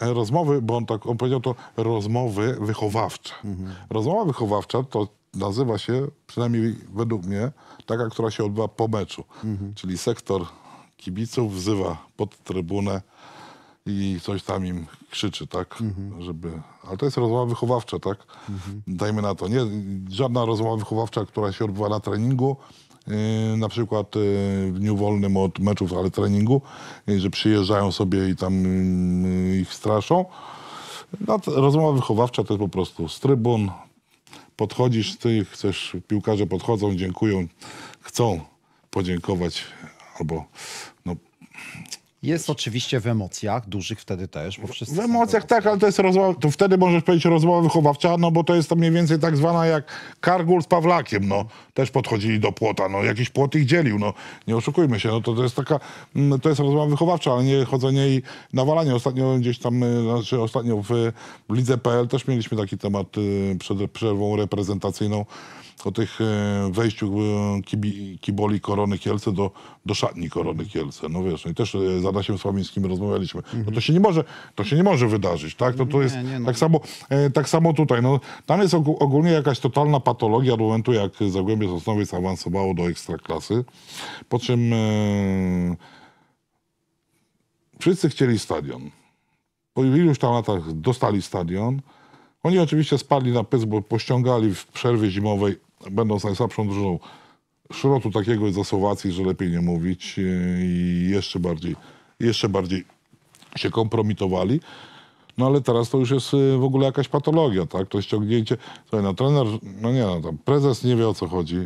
e, rozmowy, bo on tak, on powiedział to rozmowy wychowawcze. Mhm. Rozmowa wychowawcza to nazywa się, przynajmniej według mnie, taka, która się odbywa po meczu. Mhm. Czyli sektor kibiców wzywa pod trybunę i coś tam im krzyczy, tak? Mhm. Żeby... Ale to jest rozmowa wychowawcza, tak? Mhm. Dajmy na to. Nie, żadna rozmowa wychowawcza, która się odbywa na treningu, Yy, na przykład yy, w dniu wolnym od meczów, ale treningu, yy, że przyjeżdżają sobie i tam yy, ich straszą. No, rozmowa wychowawcza to jest po prostu z trybun, podchodzisz, ty chcesz, piłkarze podchodzą, dziękują, chcą podziękować albo no, jest oczywiście w emocjach, dużych wtedy też, bo wszyscy... W emocjach tak, ale to jest rozmowa, to wtedy możesz powiedzieć rozmowa wychowawcza, no bo to jest to mniej więcej tak zwana jak Kargul z Pawlakiem, no. Też podchodzili do płota, no. Jakiś płot ich dzielił, no. Nie oszukujmy się, no to, to jest taka, mm, to jest rozmowa wychowawcza, ale nie chodzenie i nawalanie. Ostatnio gdzieś tam, y, znaczy ostatnio w, y, w Lidze PL też mieliśmy taki temat y, przed przerwą reprezentacyjną, o tych e, wejściu e, kibi, kiboli Korony Kielce do, do szatni Korony mhm. Kielce. No wiesz, no i też e, z Adasiem Sławińskim rozmawialiśmy. No to mhm. się nie może, to się nie może wydarzyć, tak? to to jest nie, nie, no. tak, samo, tak samo tutaj. No, tam jest ogólnie jakaś totalna patologia od momentu, jak Zagłębie Sosnowiec awansowało do Ekstraklasy, po czym wszyscy chcieli stadion. Po iluś tam latach dostali stadion, oni oczywiście spadli na pysk, bo pościągali w przerwie zimowej będąc najsłabszą drużyną, szrotu takiego jest za Słowacji, że lepiej nie mówić e, i jeszcze bardziej, jeszcze bardziej się kompromitowali. No ale teraz to już jest e, w ogóle jakaś patologia, tak? To ściągnięcie. Słuchaj, no trener, no nie, no, tam prezes nie wie o co chodzi.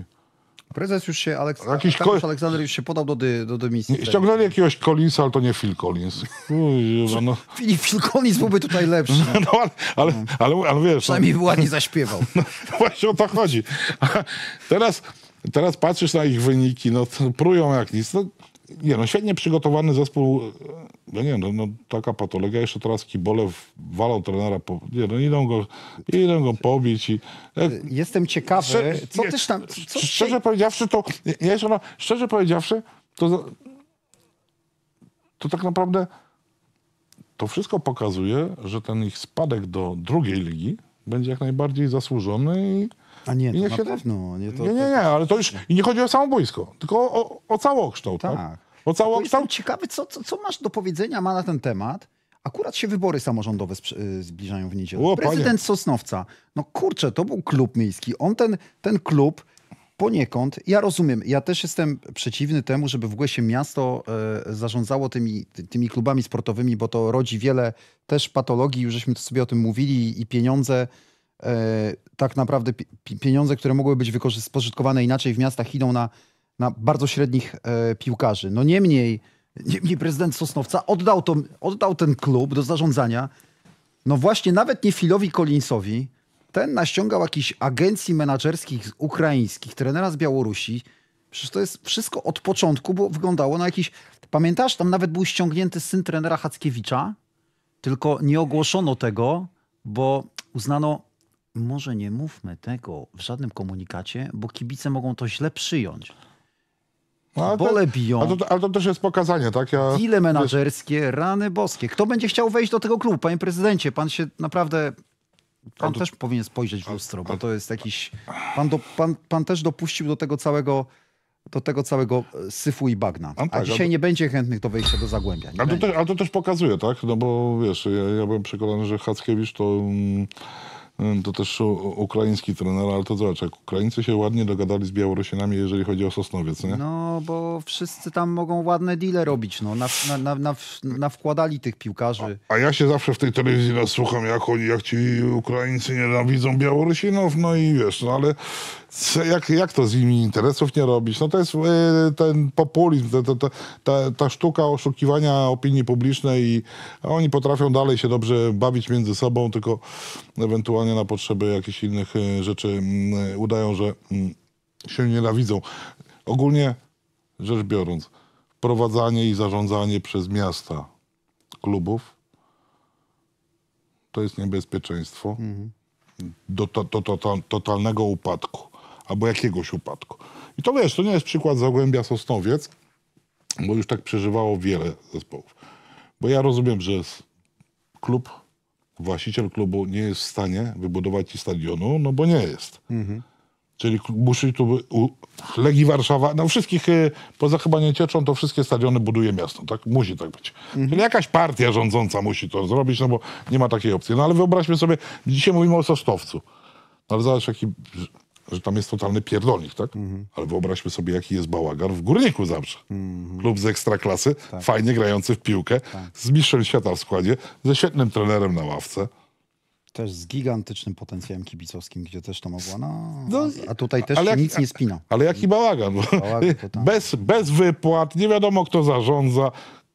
Prezes już się, Aleks... Jakiś Aleksander już się podał do, dy, do dymisji. Ściągnęli jakiegoś Collinsa, ale to nie Phil Collins. Uj, no. Phil Collins byłby tutaj lepszy. [LAUGHS] No, ale, ale, ale, ale wiesz... No. Przynajmniej by ładnie zaśpiewał. [LAUGHS] No, właśnie o to chodzi. teraz, teraz patrzysz na ich wyniki, no prują jak nic. No, nie no, świetnie przygotowany zespół no nie, no, no taka patologia, jeszcze teraz Kibolew walał trenera, po, nie, no idą go, idą go pobić i... Jak, e, Jestem ciekawy, co nie, też tam... Co szczerze się... powiedziawszy, to... Nie, no, szczerze powiedziawszy, to... To tak naprawdę to wszystko pokazuje, że ten ich spadek do drugiej ligi będzie jak najbardziej zasłużony i... A nie, to na się, pewno. Nie, to, nie, nie, nie, ale to już... I nie chodzi o samo boisko, tylko o, o całokształt, tak? tak? O całą, ciekawy, co, co, co masz do powiedzenia ma na ten temat. Akurat się wybory samorządowe y, zbliżają w niedzielę. O, Prezydent panie. Sosnowca. No kurczę, to był klub miejski. On ten, ten klub poniekąd, ja rozumiem, ja też jestem przeciwny temu, żeby w się miasto e, zarządzało tymi, tymi klubami sportowymi, bo to rodzi wiele też patologii, już żeśmy to sobie o tym mówili i pieniądze, e, tak naprawdę pieniądze, które mogły być spożytkowane inaczej w miastach idą na na bardzo średnich e, piłkarzy. No niemniej, niemniej prezydent Sosnowca oddał, to, oddał ten klub do zarządzania. No właśnie nawet nie Filowi Collinsowi, ten naściągał jakichś agencji menedżerskich ukraińskich, trenera z Białorusi. Przecież to jest wszystko od początku, bo wyglądało na jakiś... Pamiętasz, tam nawet był ściągnięty syn trenera Hackiewicza, tylko nie ogłoszono tego, bo uznano, może nie mówmy tego w żadnym komunikacie, bo kibice mogą to źle przyjąć. No, Bole biją. Ale to, ale to, też jest pokazanie, tak? Ja, Ile menadżerskie, wiesz... rany boskie. Kto będzie chciał wejść do tego klubu? Panie prezydencie, pan się naprawdę... Pan to... też powinien spojrzeć w lustro, bo to jest jakiś... Pan, do, pan, pan też dopuścił do tego całego do tego całego e, syfu i bagna. No a, tak, dzisiaj a... nie będzie chętnych do wejścia do Zagłębia. A to, te, a to, też pokazuje, tak? No bo wiesz, ja, ja byłem przekonany, że Hackiewicz to... Mm, Mm, to też ukraiński trener, ale to zobacz, jak Ukraińcy się ładnie dogadali z Białorusinami, jeżeli chodzi o Sosnowiec, nie? No, bo wszyscy tam mogą ładne deale robić, no, na, na, na, na wkładali tych piłkarzy. A, a, ja się zawsze w tej telewizji nasłucham, jak oni, jak ci Ukraińcy nienawidzą Białorusinów, no i wiesz, no ale jak, jak to z nimi interesów nie robić? No to jest y, ten populizm, ta, ta, ta, ta sztuka oszukiwania opinii publicznej i oni potrafią dalej się dobrze bawić między sobą, tylko ewentualnie na potrzeby jakichś innych e, rzeczy mm, e, udają, że mm, się nienawidzą. Ogólnie rzecz biorąc, wprowadzanie i zarządzanie przez miasta klubów to jest niebezpieczeństwo mhm. do, to, to, totalnego upadku albo jakiegoś upadku. I to wiesz, to nie jest przykład Zagłębia Sosnowiec, bo już tak przeżywało wiele zespołów. Bo ja rozumiem, że klub właściciel klubu nie jest w stanie wybudować ci stadionu, no bo nie jest. Mhm. Czyli musi tu Legii Warszawa, no wszystkich, y, poza chyba nie cieczą, to wszystkie stadiony buduje miasto, tak? Musi tak być. Mhm. Czyli jakaś partia rządząca musi to zrobić, no bo nie ma takiej opcji. No ale wyobraźmy sobie, dzisiaj mówimy o Sosnowcu. No ale zobacz, jaki że tam jest totalny pierdolnik, tak? Mhm. Ale wyobraźmy sobie, jaki jest bałagan w Górniku zawsze. lub mhm. Klub z ekstraklasy, tak. fajnie grający w piłkę, tak. z mistrzem świata w składzie, ze świetnym trenerem na ławce. Też z gigantycznym potencjałem kibicowskim, gdzie też to mogło, no, no a tutaj też jak, nic nie spina. Ale jaki bałagan. bałagan [LAUGHS] bez, bez wypłat, nie wiadomo kto zarządza,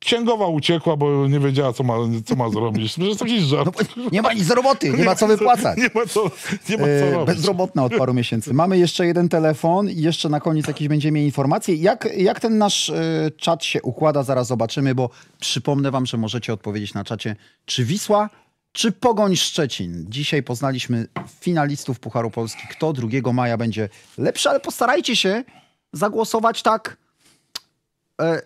Księgowa uciekła, bo nie wiedziała, co ma, co ma zrobić. To jest jakiś żart. No, nie ma nic z roboty, nie, nie ma co wypłacać. Nie ma co, nie ma co e, robić. Bezrobotna od paru miesięcy. Mamy jeszcze jeden telefon i jeszcze na koniec jakieś będziemy mieli informacje. Jak, jak ten nasz e, czat się układa, zaraz zobaczymy, bo przypomnę wam, że możecie odpowiedzieć na czacie, czy Wisła, czy Pogoń Szczecin. Dzisiaj poznaliśmy finalistów Pucharu Polski. Kto 2 maja będzie lepszy, ale postarajcie się zagłosować tak... E,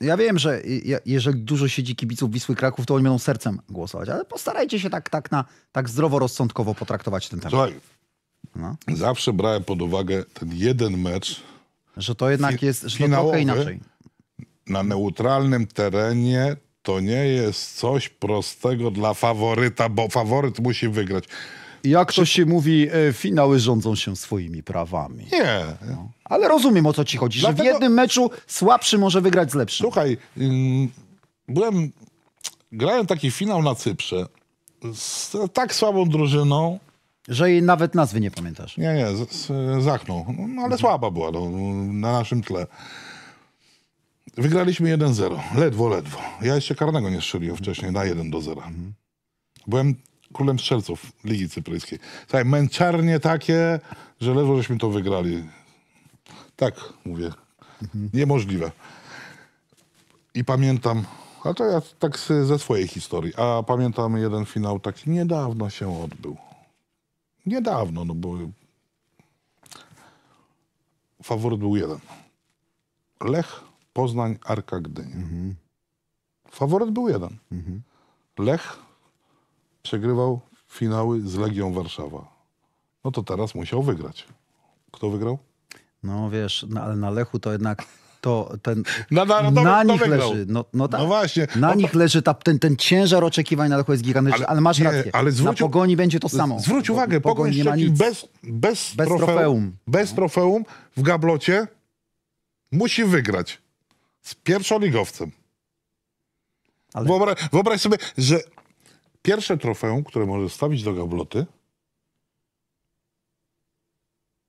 ja wiem, że jeżeli dużo siedzi kibiców Wisły Kraków, to oni będą sercem głosować, ale postarajcie się tak, tak, na, tak zdroworozsądkowo potraktować ten temat. Słuchaj, no. zawsze brałem pod uwagę ten jeden mecz. Że to jednak jest że to trochę inaczej. Na neutralnym terenie to nie jest coś prostego dla faworyta, bo faworyt musi wygrać. Jak to się mówi, e, finały rządzą się swoimi prawami. Nie. No. Ale rozumiem, o co ci chodzi, Dlatego... że w jednym meczu słabszy może wygrać z lepszym. Słuchaj, mm, byłem... Grałem taki finał na Cyprze z tak słabą drużyną, że jej nawet nazwy nie pamiętasz. Nie, nie, zachnął. No, no, ale mhm. słaba była no, na naszym tle. Wygraliśmy 1-0. Ledwo, ledwo. Ja jeszcze karnego nie strzeliłem wcześniej na 1 do 0. Mhm. Byłem królem strzelców Ligi Cypryjskiej. Słuchaj, męczarnie takie, że lewo żeśmy to wygrali. Tak, mówię. Niemożliwe. I pamiętam, a to ja tak ze swojej historii, a pamiętam jeden finał taki niedawno się odbył. Niedawno, no bo faworyt był jeden. Lech, Poznań, Arka, Gdynia. Mhm. Faworyt był jeden. Mhm. Lech przegrywał finały z Legią Warszawa. No to teraz musiał wygrać. Kto wygrał? No wiesz, no, ale na Lechu to jednak to ten. [LAUGHS] Na, na, na nich wygrał. leży. No, no, tak. no właśnie. Na no nich to... leży ta, ten, ten ciężar oczekiwań na Lechu jest gigantyczny, ale, ale masz nie, rację. Ale zwróć, na pogoni będzie to samo. Zwróć uwagę, pogoń, pogoń nie ma nic. Bez, bez, bez trofeum, trofeum. Bez trofeum w gablocie musi wygrać z pierwszoligowcem. Ale... Wyobraź, wyobraź sobie, że Pierwsze trofeum, które możesz stawić do gabloty,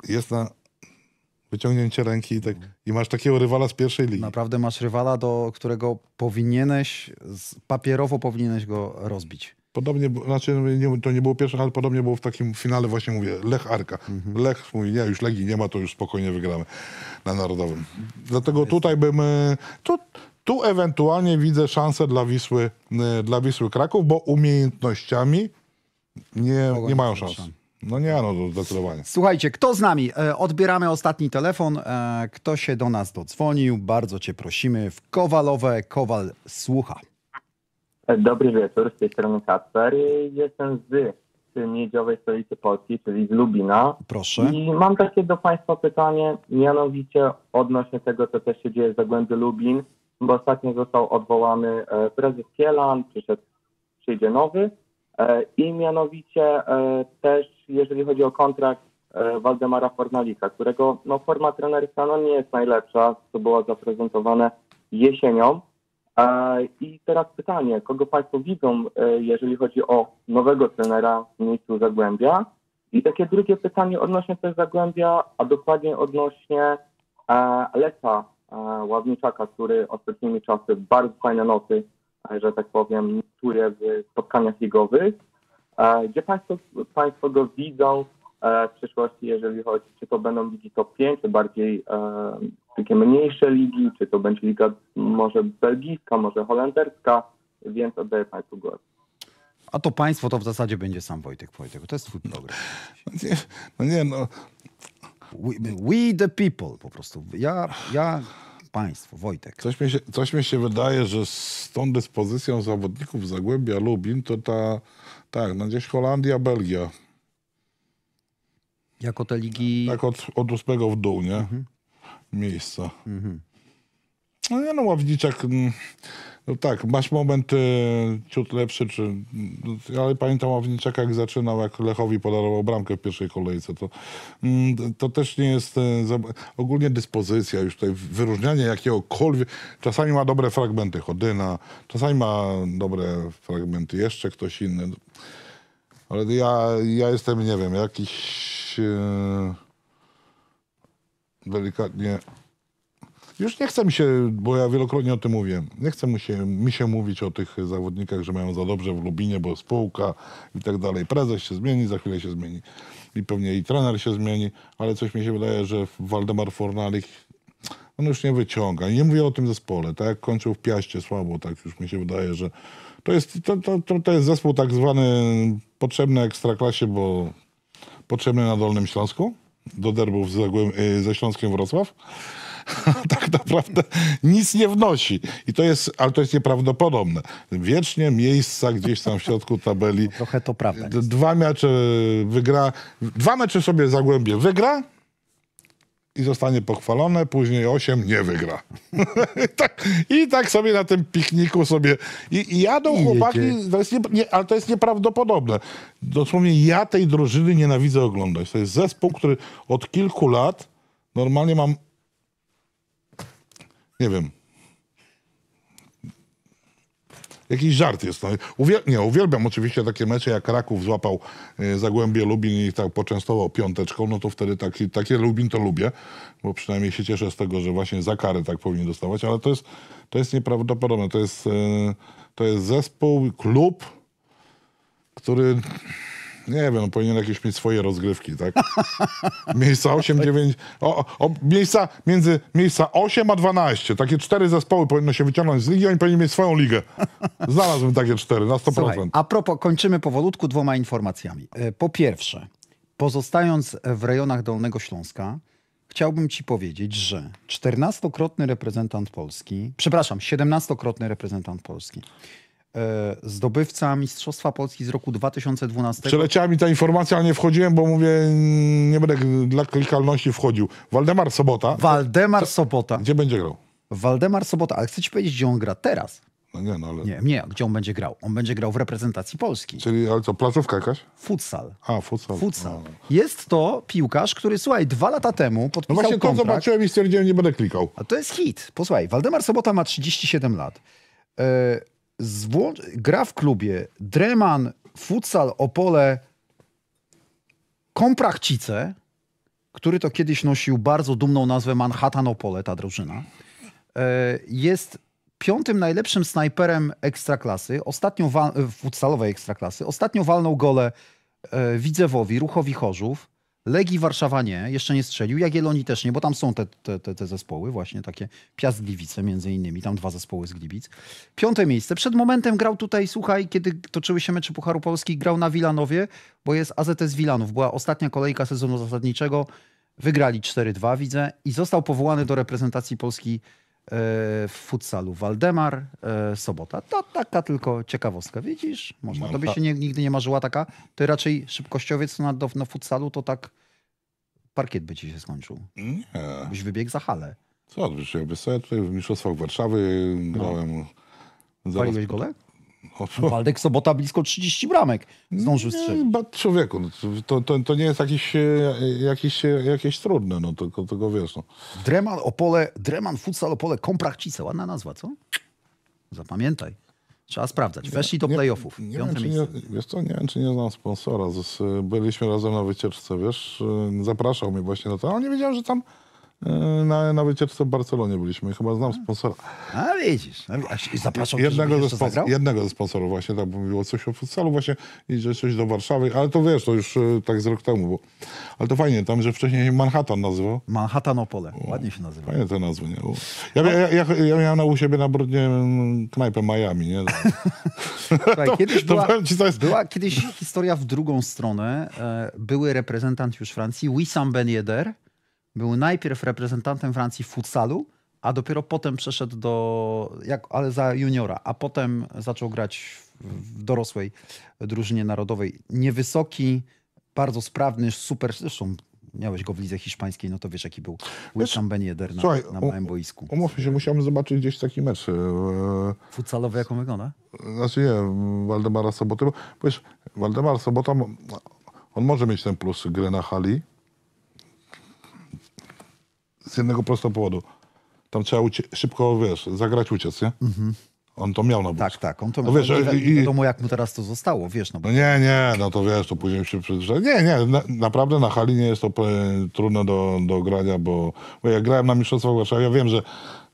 jest na wyciągnięcie ręki i, tak, i masz takiego rywala z pierwszej ligi. Naprawdę masz rywala, do którego powinieneś, papierowo powinieneś go rozbić. Podobnie, znaczy no, nie, to nie było pierwsze, ale podobnie było w takim finale, właśnie mówię, Lech Arka. Mhm. Lech mówi, nie, już Legii nie ma, to już spokojnie wygramy na Narodowym. Dlatego tutaj bym, e, to, tu ewentualnie widzę szansę dla Wisły, y, dla Wisły Kraków, bo umiejętnościami nie, nie mają szans. No nie, no zdecydowanie. Słuchajcie, kto z nami? E, odbieramy ostatni telefon. E, kto się do nas dodzwonił? Bardzo cię prosimy. W Kowalowe Kowal słucha. E, dobry wieczór, z tej strony Kacper. Jestem z miedziowej stolicy Polski, czyli z Lubina. Proszę. I mam takie do Państwa pytanie, mianowicie odnośnie tego, co też się dzieje w Zagłębiu Lubin bo ostatnio został odwołany e, prezes Kielan, przyszedł, przyjdzie nowy e, i mianowicie e, też, jeżeli chodzi o kontrakt Waldemara Fornalika, którego no, forma trenerska no, nie jest najlepsza, co było zaprezentowane jesienią. I teraz pytanie, kogo Państwo widzą, jeżeli chodzi o nowego trenera w miejscu Zagłębia? I takie drugie pytanie odnośnie też Zagłębia, a dokładnie odnośnie Alexa E, Ławniczaka, który ostatnimi czasy bardzo fajne noty, e, że tak powiem, notuje w spotkaniach ligowych. E, gdzie Państwo, państwo go widzą w przyszłości, jeżeli chodzi, czy to będą ligi top 5, czy bardziej takie mniejsze ligi, czy to będzie liga może belgijska, może holenderska, więc oddaję Państwu głos. A to państwo to w zasadzie będzie sam Wojtek Wojtek. To jest twój program. No, no nie, no nie no, we, we the people po prostu. Ja, ja państwo, Wojtek. Coś mi, się, coś mi się wydaje, że z tą dyspozycją zawodników Zagłębia Lubin to ta, tak, no gdzieś Holandia, Belgia. Jako te ligi... Tak od, od ósmego w dół, nie? Mhm. Miejsca. Mhm. No nie no, Ławniczak... Mm, no tak, masz moment y, ciut lepszy, czy, no, ale pamiętam Awniczaka, jak zaczynał, jak Lechowi podarował bramkę w pierwszej kolejce. To, mm, to też nie jest y, za, ogólnie dyspozycja, już tutaj wyróżnianie jakiegokolwiek. Czasami ma dobre fragmenty Chodyna, czasami ma dobre fragmenty jeszcze ktoś inny. Ale ja, ja jestem, nie wiem, jakiś y, delikatnie już nie chce mi się, bo ja wielokrotnie o tym mówię, nie chce mi się, mi się mówić o tych zawodnikach, że mają za dobrze w Lubinie, bo spółka i tak dalej. Prezes się zmieni, za chwilę się zmieni. I pewnie i trener się zmieni, ale coś mi się wydaje, że Waldemar Fornalik on już nie wyciąga. Nie mówię o tym zespole. Tak jak kończył w Piaście słabo, tak już mi się wydaje, że to jest, to, to, to jest zespół tak zwany potrzebny ekstraklasie, bo potrzebny na Dolnym Śląsku do derbów y, ze Śląskiem Wrocław. [LAUGHS] tak naprawdę nic nie wnosi. I to jest, ale to jest nieprawdopodobne. Wiecznie miejsca gdzieś tam w środku tabeli. No, [LAUGHS] trochę to prawda. Dwa mecze e, wygra, dwa mecze sobie Zagłębie wygra, i zostanie pochwalone, później osiem nie wygra. [LAUGHS] Tak, I tak sobie na tym pikniku sobie... I, i jadą I chłopaki, to jest nie, nie, ale to jest nieprawdopodobne. Dosłownie ja tej drużyny nienawidzę oglądać. To jest zespół, który od kilku lat normalnie mam nie wiem, jakiś żart jest. No, uwiel nie, uwielbiam oczywiście takie mecze, jak Raków złapał y, Zagłębie Lubin i tak poczęstował piąteczką, no to wtedy taki, takie Lubin to lubię, bo przynajmniej się cieszę z tego, że właśnie za karę tak powinien dostawać, ale to jest, to jest nieprawdopodobne. To jest, y, to jest zespół, klub, który nie wiem, powinien jakieś mieć swoje rozgrywki, tak? [LAUGHS] Miejsca 8, 9, o, o, miejsca między miejsca 8 a 12. Takie cztery zespoły powinno się wyciągnąć z ligi, oni powinni mieć swoją ligę. Znalazłem takie cztery, na 100%. Słuchaj, a propos, kończymy powolutku dwoma informacjami. E, po pierwsze, pozostając w rejonach Dolnego Śląska, chciałbym ci powiedzieć, że 14-krotny reprezentant Polski, przepraszam, 17-krotny reprezentant Polski, E, zdobywca Mistrzostwa Polski z roku 2012. Przeleciała mi ta informacja, ale nie wchodziłem, bo mówię, mm, nie będę dla klikalności wchodził. Waldemar Sobota. Waldemar Sobota. Gdzie będzie grał? Waldemar Sobota, ale chcę ci powiedzieć, gdzie on gra teraz. No nie, no ale... Nie, nie, gdzie on będzie grał? On będzie grał w reprezentacji Polski. Czyli, ale co, placówka jakaś? Futsal. A, futsal. Futsal. No. Jest to piłkarz, który, słuchaj, dwa lata temu podpisał No właśnie kontrakt. to zobaczyłem i stwierdziłem, nie będę klikał. A to jest hit. Posłuchaj, Waldemar Sobota ma 37 lat. Yy, gra w klubie Dreman, Futsal Opole, Komprachcice, który to kiedyś nosił bardzo dumną nazwę Manhattan Opole, ta drużyna, e, jest piątym najlepszym snajperem ekstraklasy, ostatnio wal- e, futsalowej ekstraklasy. Ostatnio walnął gole e, Widzewowi, Ruchowi Chorzów. Legii Warszawa nie, jeszcze nie strzelił. Jeloni też nie, bo tam są te, te, te, te zespoły właśnie takie. Piast Gliwice między innymi, tam dwa zespoły z Gliwic. Piąte miejsce. Przed momentem grał tutaj, słuchaj, kiedy toczyły się mecze Pucharu Polski, grał na Wilanowie, bo jest AZS Wilanów. Była ostatnia kolejka sezonu zasadniczego. Wygrali 4-2 widzę i został powołany do reprezentacji Polski w futsalu Waldemar, e, sobota. To taka tylko ciekawostka, widzisz? Można. No, Tobie tak. się nie, nigdy nie marzyła taka? to raczej szybkościowiec na, na futsalu to tak parkiet by ci się skończył. Nie. Byś wybiegł za halę. Co, wiesz, jakby sobie tutaj w Mistrzostwach Warszawy no. grałem. No. Zaraz... Paliłeś gole? No, Waldek Sobota blisko 30 bramek zdążył strzelić. No, człowieku, to, to, to nie jest jakieś, jakieś, e, jakieś trudne, no, tylko, tylko wiesz. No. Dreman Opole, Dreman Futsal Opole Komprachcice, ładna nazwa, co? Zapamiętaj. Trzeba sprawdzać. Weszli do playoffów. Nie, nie, nie, wiesz co, nie wiem, czy nie znam sponsora. Byliśmy razem na wycieczce, wiesz, e, zapraszał mnie właśnie na to, ale nie wiedziałem, że tam E, na, na wycieczce w Barcelonie byliśmy. Chyba znam sponsora. A widzisz, no, a, widzisz. jednego ze, sponsor, jednego ze sponsorów właśnie tak mówiło coś o futsalu właśnie i że coś do Warszawy, ale to wiesz, to już e, tak z rok temu było. Ale to fajnie, tam, że wcześniej się Manhattan nazywał. Manhattanopole, ładnie się nazywa. Fajnie te nazwy, nie? Ja, ja, ja, ja miałem na, u siebie na brudnie knajpę Miami, nie? [LAUGHS] to, kiedyś jest... była kiedyś historia w drugą stronę. E, były reprezentant już Francji, Wissam Ben Yedder, był najpierw reprezentantem Francji w futsalu, a dopiero potem przeszedł do, jak, ale za juniora, a potem zaczął grać w dorosłej drużynie narodowej. Niewysoki, bardzo sprawny, super, zresztą miałeś go w lidze hiszpańskiej, no to wiesz jaki był Wissam Ben Yedder na, Słuchaj, na um- małym boisku. Umówmy się, musiałem zobaczyć gdzieś taki mecz. E, Futsalowy jaką wygląda? Znaczy nie, Waldemara Soboty, bo wiesz, Waldemar Sobota, on może mieć ten plus gry na hali, z jednego prostego powodu. Tam trzeba szybko, wiesz, zagrać uciec, nie? Mhm. On to miał na bus. Tak, tak, on to no miał. No, wiesz, i, i, wiadomo, jak mu teraz to zostało, wiesz. No, bo... no nie, nie, no to wiesz, to później się przyzwyczaił. Nie, nie, na, naprawdę na hali nie jest to e, trudne do, do grania, bo, bo jak grałem na Mistrzostwach Warszawy, ja wiem, że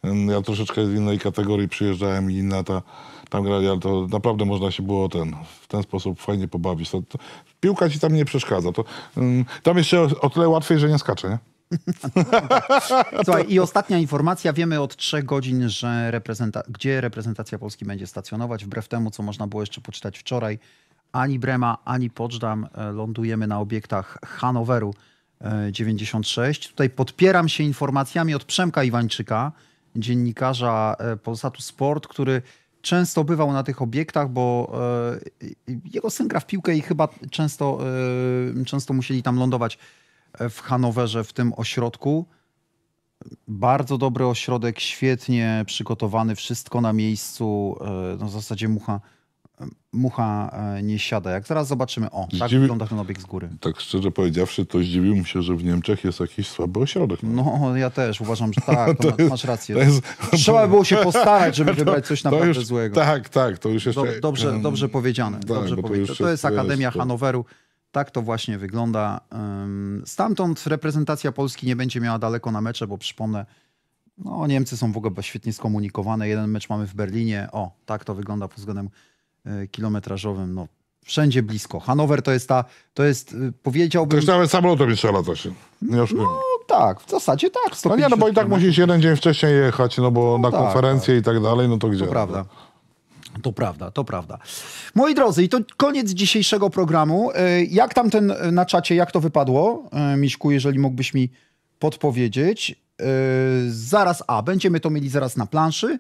mm, ja troszeczkę z innej kategorii przyjeżdżałem i na ta, tam grali, ale to naprawdę można się było ten, w ten sposób fajnie pobawić. To, to, piłka ci tam nie przeszkadza. To, mm, tam jeszcze o, o tyle łatwiej, że nie skacze, nie? [LAUGHS] Słuchaj, i ostatnia informacja. Wiemy od trzech godzin, że reprezenta gdzie reprezentacja Polski będzie stacjonować. Wbrew temu, co można było jeszcze poczytać wczoraj, ani Brema, ani Poczdam e, lądujemy na obiektach Hanoweru 96. E, Tutaj podpieram się informacjami od Przemka Iwańczyka, dziennikarza e, Polsatu Sport, który często bywał na tych obiektach, bo jego syn gra w piłkę i chyba często, często musieli tam lądować w Hanowerze, w tym ośrodku. Bardzo dobry ośrodek, świetnie przygotowany, wszystko na miejscu. E, no w zasadzie mucha, mucha e, nie siada. Jak zaraz zobaczymy, o, tak Zdziwi... wygląda ten obiekt z góry. Tak szczerze powiedziawszy, to mi się, że w Niemczech jest jakiś słaby ośrodek. No, no ja też uważam, że tak, [LAUGHS] to, to jest, masz rację. To jest... Trzeba było się [LAUGHS] postarać, żeby wybrać coś naprawdę już, złego. Tak, tak, to już jeszcze... Dobrze, dobrze powiedziane. Tak, dobrze powiedziane. To, jest Akademia jest, Hanoweru. Tak to właśnie wygląda. Stamtąd reprezentacja Polski nie będzie miała daleko na mecze, bo przypomnę, no Niemcy są w ogóle świetnie skomunikowane. Jeden mecz mamy w Berlinie. O, tak to wygląda pod względem e, kilometrażowym. No, wszędzie blisko. Hanower to jest ta, to jest, e, powiedziałbym... To już nawet samolotem jeszcze lata się, nie No tak, w zasadzie tak. No nie, no bo i tak musisz jeden dzień wcześniej jechać, no bo no, na tak, konferencję tak. i tak dalej, no to gdzie? To prawda. To prawda, to prawda. Moi drodzy, i to koniec dzisiejszego programu. E, jak tam ten e, na czacie, jak to wypadło, e, Miśku, jeżeli mógłbyś mi podpowiedzieć? Zaraz, a będziemy to mieli zaraz na planszy.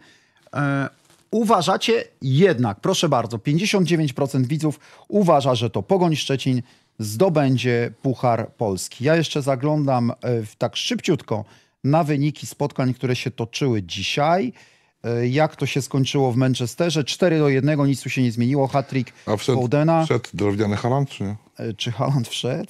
Uważacie jednak, proszę bardzo, 59% widzów uważa, że to Pogoń Szczecin zdobędzie Puchar Polski. Ja jeszcze zaglądam tak szybciutko na wyniki spotkań, które się toczyły dzisiaj. E, jak to się skończyło w Manchesterze. 4 do 1, nic tu się nie zmieniło. Hattrick A wszedł, wszedł drewniany Haaland, czy nie? E, czy Haaland wszedł?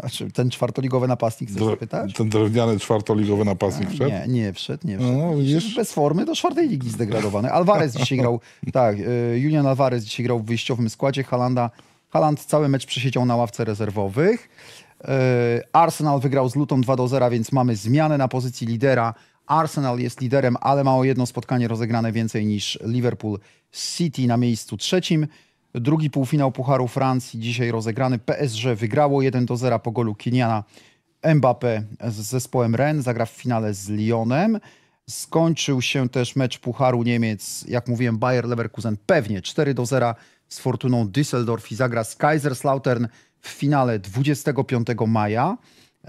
Znaczy, [LAUGHS] ten czwartoligowy napastnik, chcesz zapytać? Ten drewniany czwartoligowy napastnik wszedł? Nie, nie wszedł, nie wszedł. No, no Bez formy do czwartej ligi zdegradowany. [LAUGHS] Alvarez dzisiaj grał, tak, e, Julian Alvarez dzisiaj grał w wyjściowym składzie Halanda. Haland cały mecz przesiedział na ławce rezerwowych. Arsenal wygrał z Luton 2 do 0, więc mamy zmianę na pozycji lidera. Arsenal jest liderem, ale ma o jedno spotkanie rozegrane więcej niż Liverpool City na miejscu trzecim. Drugi półfinał Pucharu Francji dzisiaj rozegrany. PSG wygrało 1 do 0 po golu Kiniana Mbappé z zespołem Rennes. Zagra w finale z Lyonem. Skończył się też mecz Pucharu Niemiec, jak mówiłem, Bayer Leverkusen pewnie 4 do 0 z Fortuną Düsseldorf i zagra z Kaiserslautern w finale 25 maja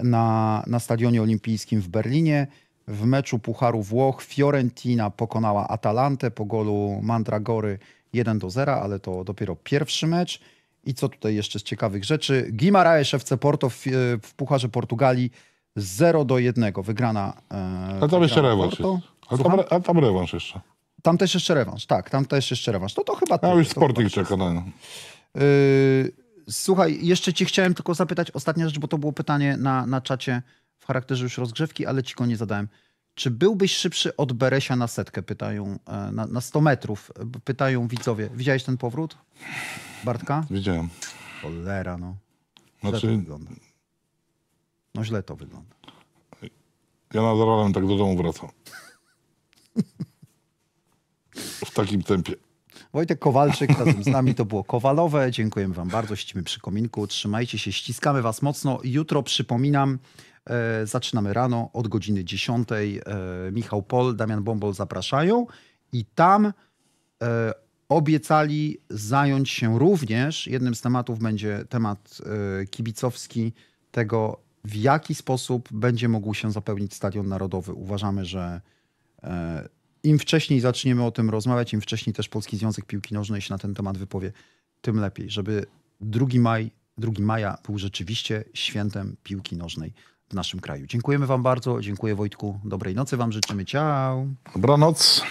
na, na Stadionie Olimpijskim w Berlinie. W meczu Pucharu Włoch Fiorentina pokonała Atalantę po golu Mandragory 1 do 0, ale to dopiero pierwszy mecz. I co tutaj jeszcze z ciekawych rzeczy? Guimaraes FC Porto w, w Pucharze Portugalii 0 do 1 wygrana. E, a tam jeszcze rewanż. A tam, rewanż jeszcze. Tam też jeszcze rewanż, tak, tam też jeszcze rewansz. No to chyba... A już Sporting czeka Yy, e, słuchaj, jeszcze ci chciałem tylko zapytać, ostatnia rzecz, bo to było pytanie na, na czacie charakterze już rozgrzewki, ale ci go nie zadałem. Czy byłbyś szybszy od Beresia na setkę, pytają, e, na, na 100 metrów, pytają widzowie. Widziałeś ten powrót Bartka? Widziałem. Cholera, no. znaczy... wygląda. No źle to wygląda. Ja nad ranem tak do domu wracam. W takim tempie. Wojtek Kowalczyk razem z nami to było Kowalowe. Dziękujemy Wam bardzo. Siedzimy przy kominku. Trzymajcie się, ściskamy Was mocno. Jutro przypominam, E, zaczynamy rano od godziny 10. E, Michał Pol, Damian Bombol zapraszają i tam e, obiecali zająć się również, jednym z tematów będzie temat kibicowski tego, w jaki sposób będzie mógł się zapełnić Stadion Narodowy. Uważamy, że im wcześniej zaczniemy o tym rozmawiać, im wcześniej też Polski Związek Piłki Nożnej się na ten temat wypowie, tym lepiej, żeby 2 maj 2 maja był rzeczywiście świętem piłki nożnej w naszym kraju. Dziękujemy Wam bardzo, dziękuję Wojtku, dobrej nocy Wam życzymy, ciao. Dobranoc.